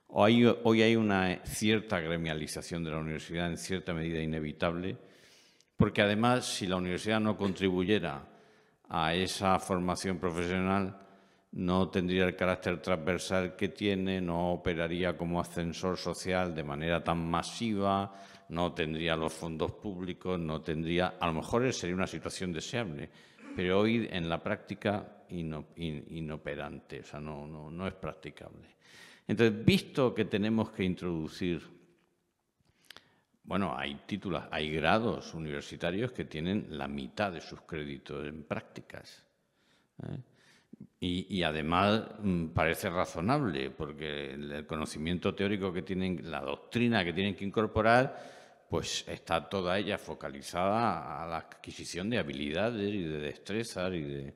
S2: Hoy, hoy hay una cierta gremialización de la universidad en cierta medida inevitable, porque además si la universidad no contribuyera a esa formación profesional, no tendría el carácter transversal que tiene, no operaría como ascensor social de manera tan masiva, no tendría los fondos públicos, no tendría, a lo mejor sería una situación deseable, pero hoy en la práctica inoperante, o sea, no, no, es practicable. Entonces, visto que tenemos que introducir, bueno, hay títulos, hay grados universitarios que tienen la mitad de sus créditos en prácticas. ¿eh? y, además mm, parece razonable, porque el, conocimiento teórico que tienen, la doctrina que tienen que incorporar, pues está toda ella focalizada a la adquisición de habilidades y de destrezas y de...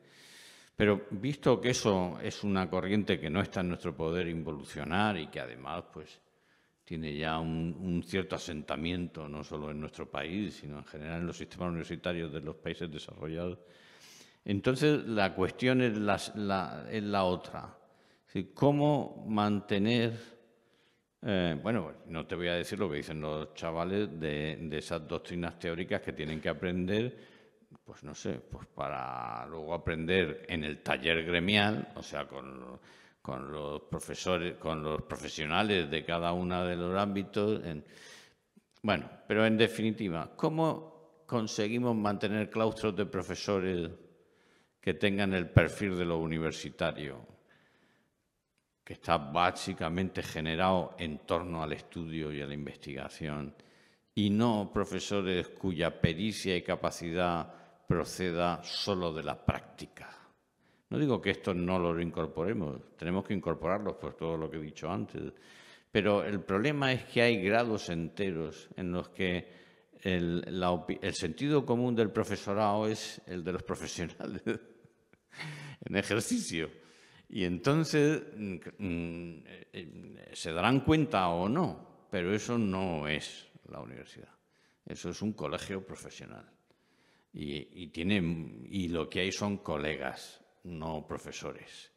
S2: Pero visto que eso es una corriente que no está en nuestro poder involucionar y que además pues tiene ya un, cierto asentamiento no solo en nuestro país, sino en general en los sistemas universitarios de los países desarrollados, entonces la cuestión es la, es la otra. ¿Cómo mantener eh, bueno, no te voy a decir lo que dicen los chavales de, esas doctrinas teóricas que tienen que aprender, pues no sé, pues para luego aprender en el taller gremial, o sea, con, los profesores, con los profesionales de cada uno de los ámbitos. bueno, pero en definitiva, ¿cómo conseguimos mantener claustros de profesores que tengan el perfil de lo universitario? que está básicamente generado en torno al estudio y a la investigación, y no profesores cuya pericia y capacidad proceda solo de la práctica. No digo que esto no lo incorporemos, tenemos que incorporarlos por todo lo que he dicho antes, pero el problema es que hay grados enteros en los que el, el sentido común del profesorado es el de los profesionales [LAUGHS] en ejercicio y entonces mm, mm, eh, eh, se darán cuenta o no, pero eso no es la universidad. Eso es un colegio profesional. Y, tiene, y lo que hay son colegas, no profesores.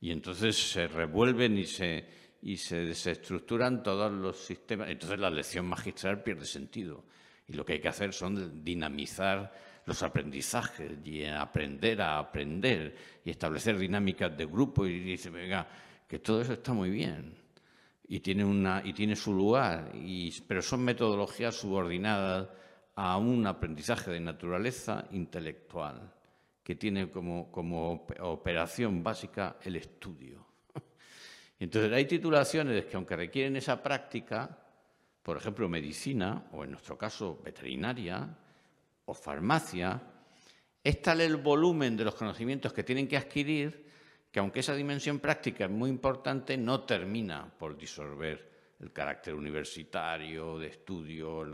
S2: Y entonces se revuelven y se, y se desestructuran todos los sistemas. Entonces la lección magistral pierde sentido. Y lo que hay que hacer son dinamizar los aprendizajes y aprender a aprender y establecer dinámicas de grupo y dice, venga, que todo eso está muy bien y tiene, una, y tiene su lugar, y, pero son metodologías subordinadas a un aprendizaje de naturaleza intelectual que tiene como, como operación básica el estudio. [LAUGHS] Entonces hay titulaciones que aunque requieren esa práctica, por ejemplo medicina o en nuestro caso veterinaria, o farmacia, es tal el volumen de los conocimientos que tienen que adquirir que aunque esa dimensión práctica es muy importante, no termina por disolver el carácter universitario, de estudio,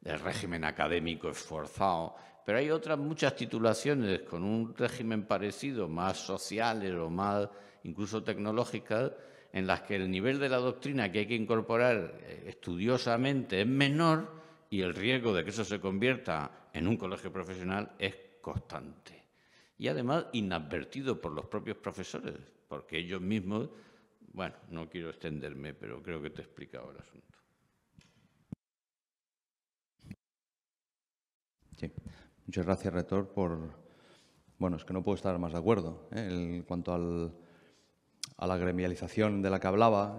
S2: del régimen académico esforzado. Pero hay otras muchas titulaciones con un régimen parecido, más sociales o más incluso tecnológicas, en las que el nivel de la doctrina que hay que incorporar eh, estudiosamente es menor y el riesgo de que eso se convierta en un colegio profesional es constante y además inadvertido por los propios profesores, porque ellos mismos, bueno, no quiero extenderme, pero creo que te he explicado el asunto.
S1: Sí, muchas gracias, rector, por... Bueno, es que no puedo estar más de acuerdo. ¿eh? en cuanto a la gremialización de la que hablaba,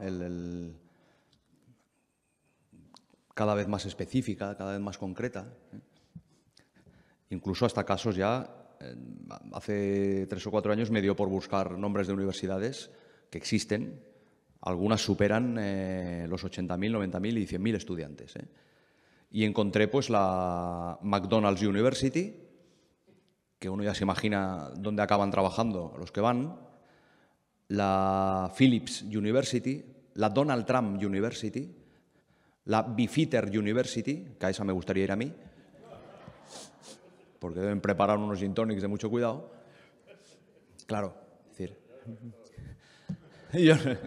S1: cada vez más específica, cada vez más concreta, ¿eh? Incluso hasta casos ya, hace tres o cuatro años me dio por buscar nombres de universidades que existen. Algunas superan eh, los 80.000, 90.000 y 100.000 estudiantes. Eh. Y encontré pues la McDonald's University, que uno ya se imagina dónde acaban trabajando los que van, la Phillips University, la Donald Trump University, la Bifitter University, que a esa me gustaría ir a mí, porque deben preparar unos gin tonics de mucho cuidado. Claro, decir. [LAUGHS]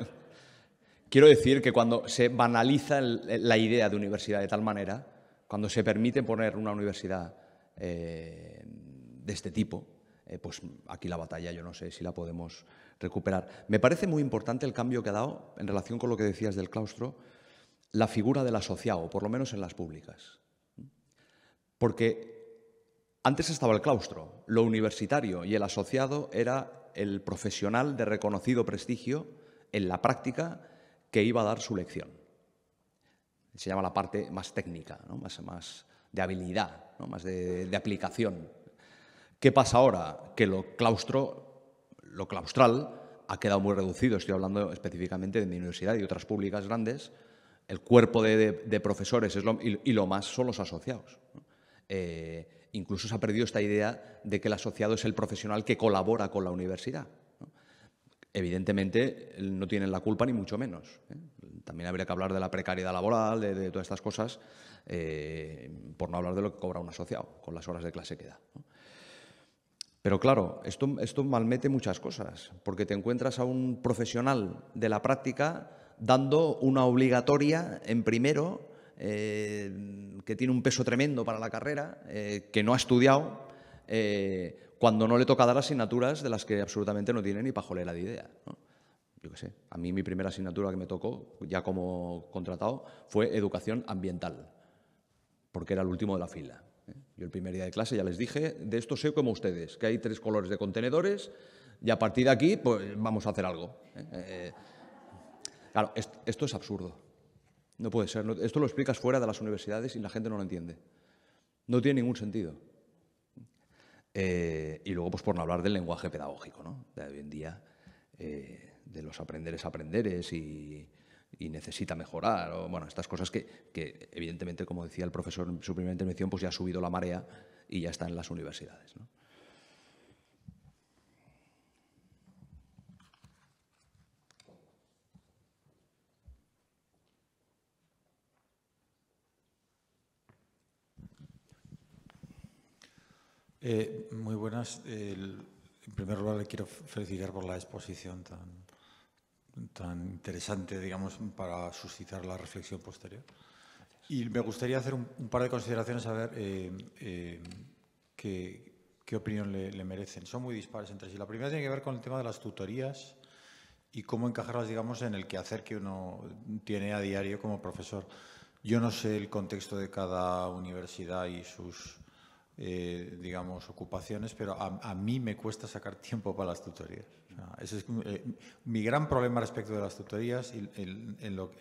S1: quiero decir que cuando se banaliza la idea de universidad de tal manera, cuando se permite poner una universidad eh, de este tipo, eh, pues aquí la batalla yo no sé si la podemos recuperar. Me parece muy importante el cambio que ha dado en relación con lo que decías del claustro, la figura del asociado, por lo menos en las públicas. Porque antes estaba el claustro, lo universitario y el asociado era el profesional de reconocido prestigio en la práctica que iba a dar su lección. Se llama la parte más técnica, más, de habilidad, más de, aplicación. ¿Qué pasa ahora? Que lo claustro, lo claustral, ha quedado muy reducido. Estoy hablando específicamente de mi universidad y otras públicas grandes. El cuerpo de, profesores y, lo más son los asociados. Eh, Incluso se ha perdido esta idea de que el asociado es el profesional que colabora con la universidad. Evidentemente no tienen la culpa ni mucho menos. ¿eh? También habría que hablar de la precariedad laboral, de, todas estas cosas, eh, por no hablar de lo que cobra un asociado con las horas de clase que da. Pero claro, esto, esto malmete muchas cosas, porque te encuentras a un profesional de la práctica dando una obligatoria en primero eh, que tiene un peso tremendo para la carrera, eh, que no ha estudiado, eh, cuando no le toca dar asignaturas de las que absolutamente no tiene ni pajolera de idea. Yo qué sé, a mí mi primera asignatura que me tocó, ya como contratado, fue educación ambiental, porque era el último de la fila. Yo el primer día de clase ya les dije, de esto sé como ustedes, que hay tres colores de contenedores y a partir de aquí pues vamos a hacer algo. claro, esto es absurdo. No puede ser. esto lo explicas fuera de las universidades y la gente no lo entiende. No tiene ningún sentido. Eh, y luego, pues por no hablar del lenguaje pedagógico, ¿no? De hoy en día, eh, de los aprenderes aprenderes y, necesita mejorar, o bueno, estas cosas que, que, evidentemente, como decía el profesor en su primera intervención, pues ya ha subido la marea y ya está en las universidades, ¿no?
S7: Eh, muy buenas. en primer lugar, le quiero felicitar por la exposición tan, tan interesante, digamos, para suscitar la reflexión posterior. Y me gustaría hacer un, par de consideraciones a ver eh, eh, qué, opinión le, le, merecen. Son muy dispares entre sí. La primera tiene que ver con el tema de las tutorías y cómo encajarlas, digamos, en el quehacer que uno tiene a diario como profesor. Yo no sé el contexto de cada universidad y sus eh, digamos, ocupaciones, pero a, a, mí me cuesta sacar tiempo para las tutorías. ese es eh, mi gran problema respecto de las tutorías y en lo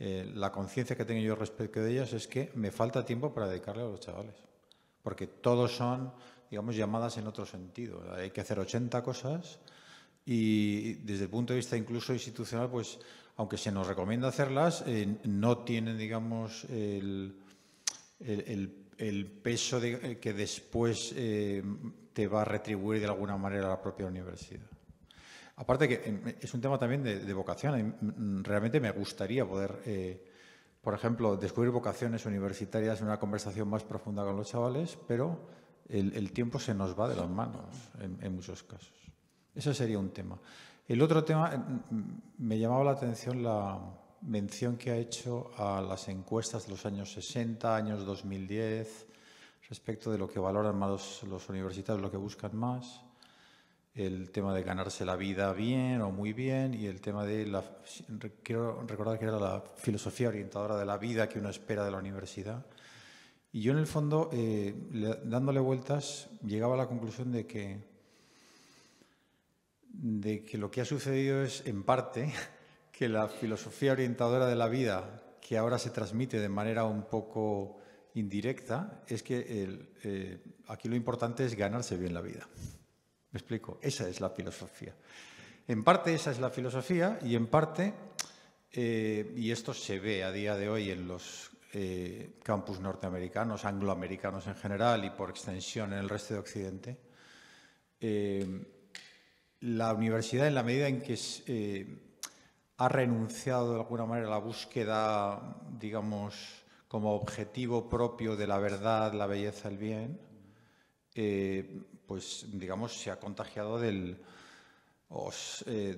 S7: eh, la conciencia que tengo yo respecto de ellas es que me falta tiempo para dedicarle a los chavales, porque todos son, digamos, llamadas en otro sentido. Hay que hacer 80 cosas y desde el punto de vista incluso institucional, pues aunque se nos recomienda hacerlas, no tienen, digamos, el, el, el, el peso eh, que después eh, te va a retribuir de alguna manera a la propia universidad. Aparte que em, es un tema también de, vocación. Em, mm, realmente me gustaría poder, eh, por ejemplo, descubrir vocaciones universitarias en una conversación más profunda con los chavales, pero el, tiempo se nos va de las manos en, en muchos casos. Ese sería un tema. El otro tema, em, mm, me llamaba la atención la, mención que ha hecho a las encuestas de los años 60, años 2010, respecto de lo que valoran más los, universitarios, lo que buscan más, el tema de ganarse la vida bien o muy bien y el tema de la, quiero recordar que era la filosofía orientadora de la vida que uno espera de la universidad. Y yo en el fondo, eh, dándole vueltas, llegaba a la conclusión de que, de que lo que ha sucedido es, en parte, la filosofía orientadora de la vida, que ahora se transmite de manera un poco indirecta, es que el, eh, aquí lo importante es ganarse bien la vida. ¿Me explico? Esa es la filosofía. En parte esa es la filosofía y en parte, eh, y esto se ve a día de hoy en los eh, campus norteamericanos, angloamericanos en general y por extensión en el resto de Occidente, la universidad en la medida en que eh, ha renunciado de alguna manera a la búsqueda, digamos, como objetivo propio de la verdad, la belleza, el bien, eh, pues, digamos, se ha contagiado eh,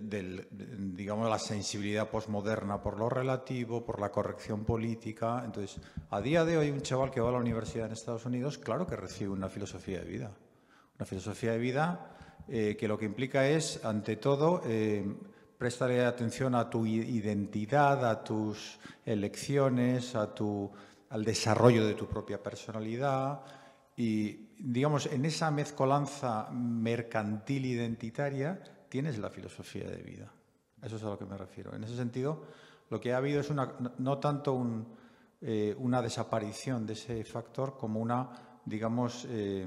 S7: del, digamos, la sensibilidad posmoderna por lo relativo, por la corrección política. Entonces, a día de hoy, un chaval que va a la universidad en Estados Unidos, claro que recibe una filosofía de vida. Una filosofía de vida eh, que lo que implica es, ante todo, prestaré atención a tu identidad, a tus elecciones, al desarrollo de tu propia personalidad. Y, digamos, en esa mezcolanza mercantil identitaria tienes la filosofía de vida. Eso es a lo que me refiero. En ese sentido, lo que ha habido es no tanto eh, una desaparición de ese factor como una, digamos, eh,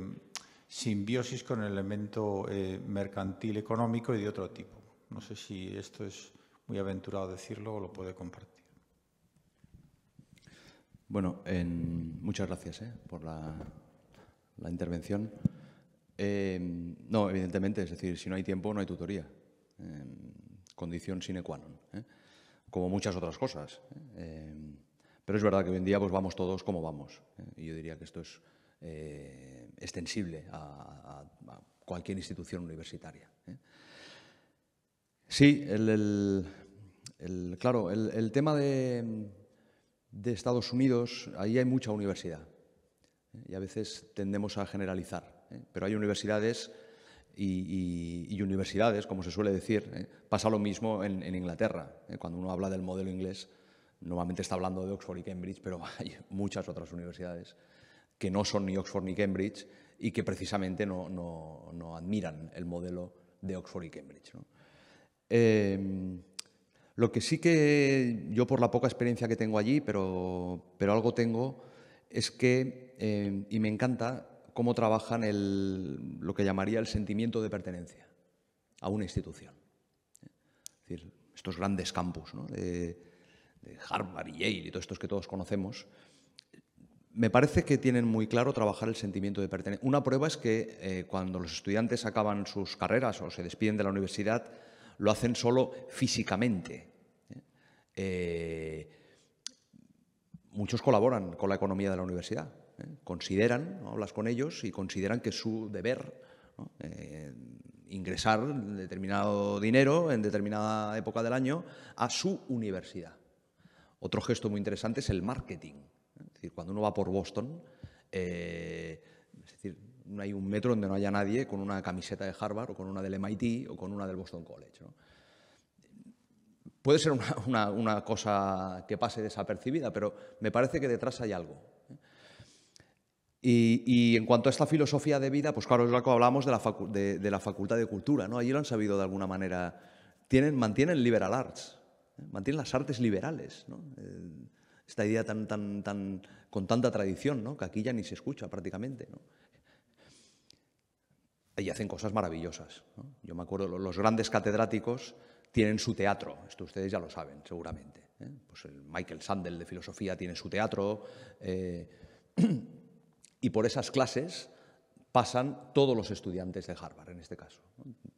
S7: simbiosis con el elemento eh, mercantil económico y de otro tipo. No sé si esto es muy aventurado decirlo o lo puede compartir.
S1: Bueno, muchas gracias eh, por la, intervención. Em, no, evidentemente, es decir, si no hay tiempo no hay tutoría. Em, condición sine qua non. Eh, como muchas otras cosas. Eh. Em, pero es verdad que hoy en día pues, vamos todos como vamos. Y yo diría que esto es extensible a, cualquier institución universitaria. Sí, el, claro, el, tema de, Estados Unidos, ahí hay mucha universidad ¿eh? y a veces tendemos a generalizar, ¿eh? pero hay universidades y, universidades, como se suele decir, ¿eh? pasa lo mismo en, Inglaterra. Cuando uno habla del modelo inglés, normalmente está hablando de Oxford y Cambridge, pero [LAUGHS] hay muchas otras universidades que no son ni Oxford ni Cambridge y que precisamente no, no admiran el modelo de Oxford y Cambridge. ¿no? Em, lo que sí que yo por la poca experiencia que tengo allí, pero, algo tengo, es que, em, y me encanta, cómo trabajan el, lo que llamaría el sentimiento de pertenencia a una institución. Es decir, estos grandes campus de, Harvard y Yale y todos estos que todos conocemos, me parece que tienen muy claro trabajar el sentimiento de pertenencia. Una prueba es que eh, cuando los estudiantes acaban sus carreras o se despiden de la universidad, lo hacen solo físicamente. ¿eh? Eh, muchos colaboran con la economía de la universidad, ¿eh? consideran, hablas con ellos y consideran que es su deber ingresar determinado dinero en determinada época del año a su universidad. Otro gesto muy interesante es el marketing. Es decir, cuando uno va por Boston, es decir, no hay un metro donde no haya nadie con una camiseta de Harvard o con una del MIT o con una del Boston College. Puede ser una, cosa que pase desapercibida, pero me parece que detrás hay algo. ¿eh? Y, en cuanto a esta filosofía de vida, pues claro, es lo que hablamos de la, Facultad de Cultura, ¿no? Allí lo han sabido de alguna manera. Tienen, mantienen liberal arts, ¿eh? mantienen las artes liberales, eh, esta idea tan, tan, tan, con tanta tradición, ¿no? que aquí ya ni se escucha prácticamente. ¿no? y hacen cosas maravillosas. Yo me acuerdo, los grandes catedráticos tienen su teatro, esto ustedes ya lo saben, seguramente. ¿eh? Pues el Michael Sandel de filosofía tiene su teatro, eh, [CLEARS THROAT] y por esas clases pasan todos los estudiantes de Harvard, en este caso.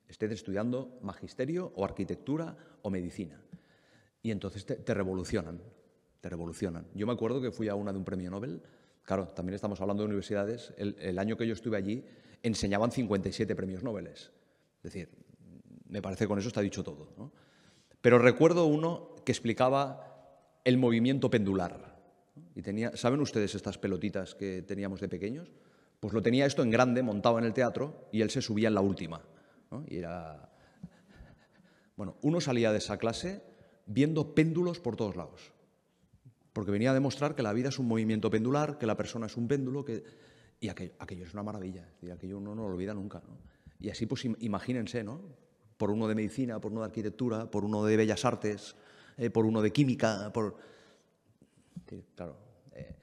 S1: Estén estudiando magisterio o arquitectura o medicina. Y entonces te, revolucionan, te revolucionan. Yo me acuerdo que fui a una de un premio Nobel, claro, también estamos hablando de universidades, el año que yo estuve allí enseñaban 57 premios Nobel. Es decir, me parece que con eso está dicho todo. Pero recuerdo uno que explicaba el movimiento pendular. Y tenía, ¿Saben ustedes estas pelotitas que teníamos de pequeños? Pues lo tenía esto en grande, montado en el teatro, y él se subía en la última. era... Bueno, uno salía de esa clase viendo péndulos por todos lados. Porque venía a demostrar que la vida es un movimiento pendular, que la persona es un péndulo, que y aquello, es una maravilla, aquello uno no lo olvida nunca. Y así, pues imagínense, ¿no? por uno de medicina, por uno de arquitectura, por uno de bellas artes, eh, por uno de química, por... claro. Eh,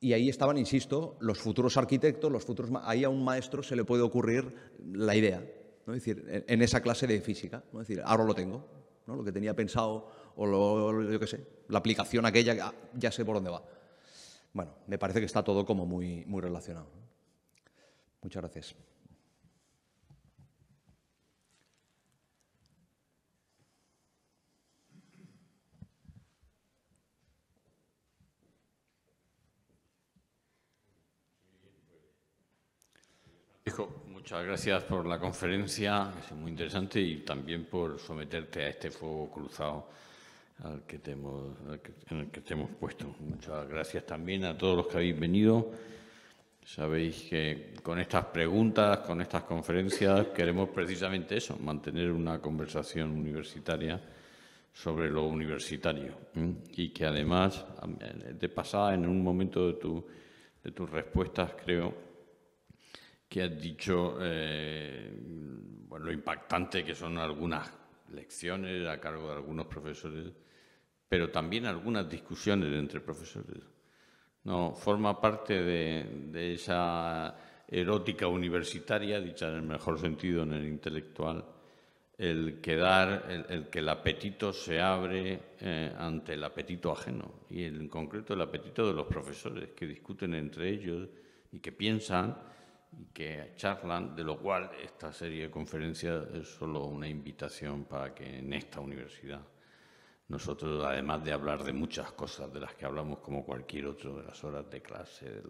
S1: y ahí estaban, insisto, los futuros arquitectos, los futuros... Ahí a un maestro se le puede ocurrir la idea, ¿no? es decir, en esa clase de física, ¿no? decir, ahora lo tengo, ¿no? lo que tenía pensado o lo, yo qué sé, la aplicación aquella, ah, ya sé por dónde va. Bueno, me parece que está todo como muy, muy relacionado. Muchas gracias.
S2: muchas gracias por la conferencia, es muy interesante, y también por someterte a este fuego cruzado al que te en el que te hemos puesto. Muchas gracias también a todos los que habéis venido. Sabéis que con estas preguntas, con estas conferencias, queremos precisamente eso, mantener una conversación universitaria sobre lo universitario. Y que además, eh, de pasada, en un momento de, tu, de tus respuestas, creo que has dicho eh, lo impactante que son algunas lecciones a cargo de algunos profesores pero también algunas discusiones entre profesores. No, forma parte de, esa erótica universitaria, dicha en el mejor sentido, en el intelectual, el que, el, que el apetito se abre eh, ante el apetito ajeno, y en concreto el apetito de los profesores, que discuten entre ellos y que piensan y que charlan, de lo cual esta serie de conferencias es solo una invitación para que en esta universidad nosotros, además de hablar de muchas cosas de las que hablamos como cualquier otro, de las horas de clase,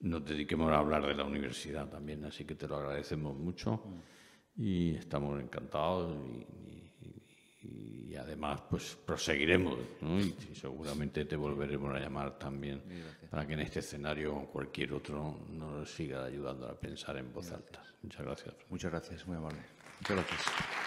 S2: no nos dediquemos a hablar de la universidad también, así que te lo agradecemos mucho y estamos encantados y, además pues proseguiremos y seguramente te volveremos a llamar también para que en este escenario o cualquier otro nos siga ayudando a pensar en voz alta. Muchas gracias.
S1: Muchas gracias, muy amable. Muchas gracias.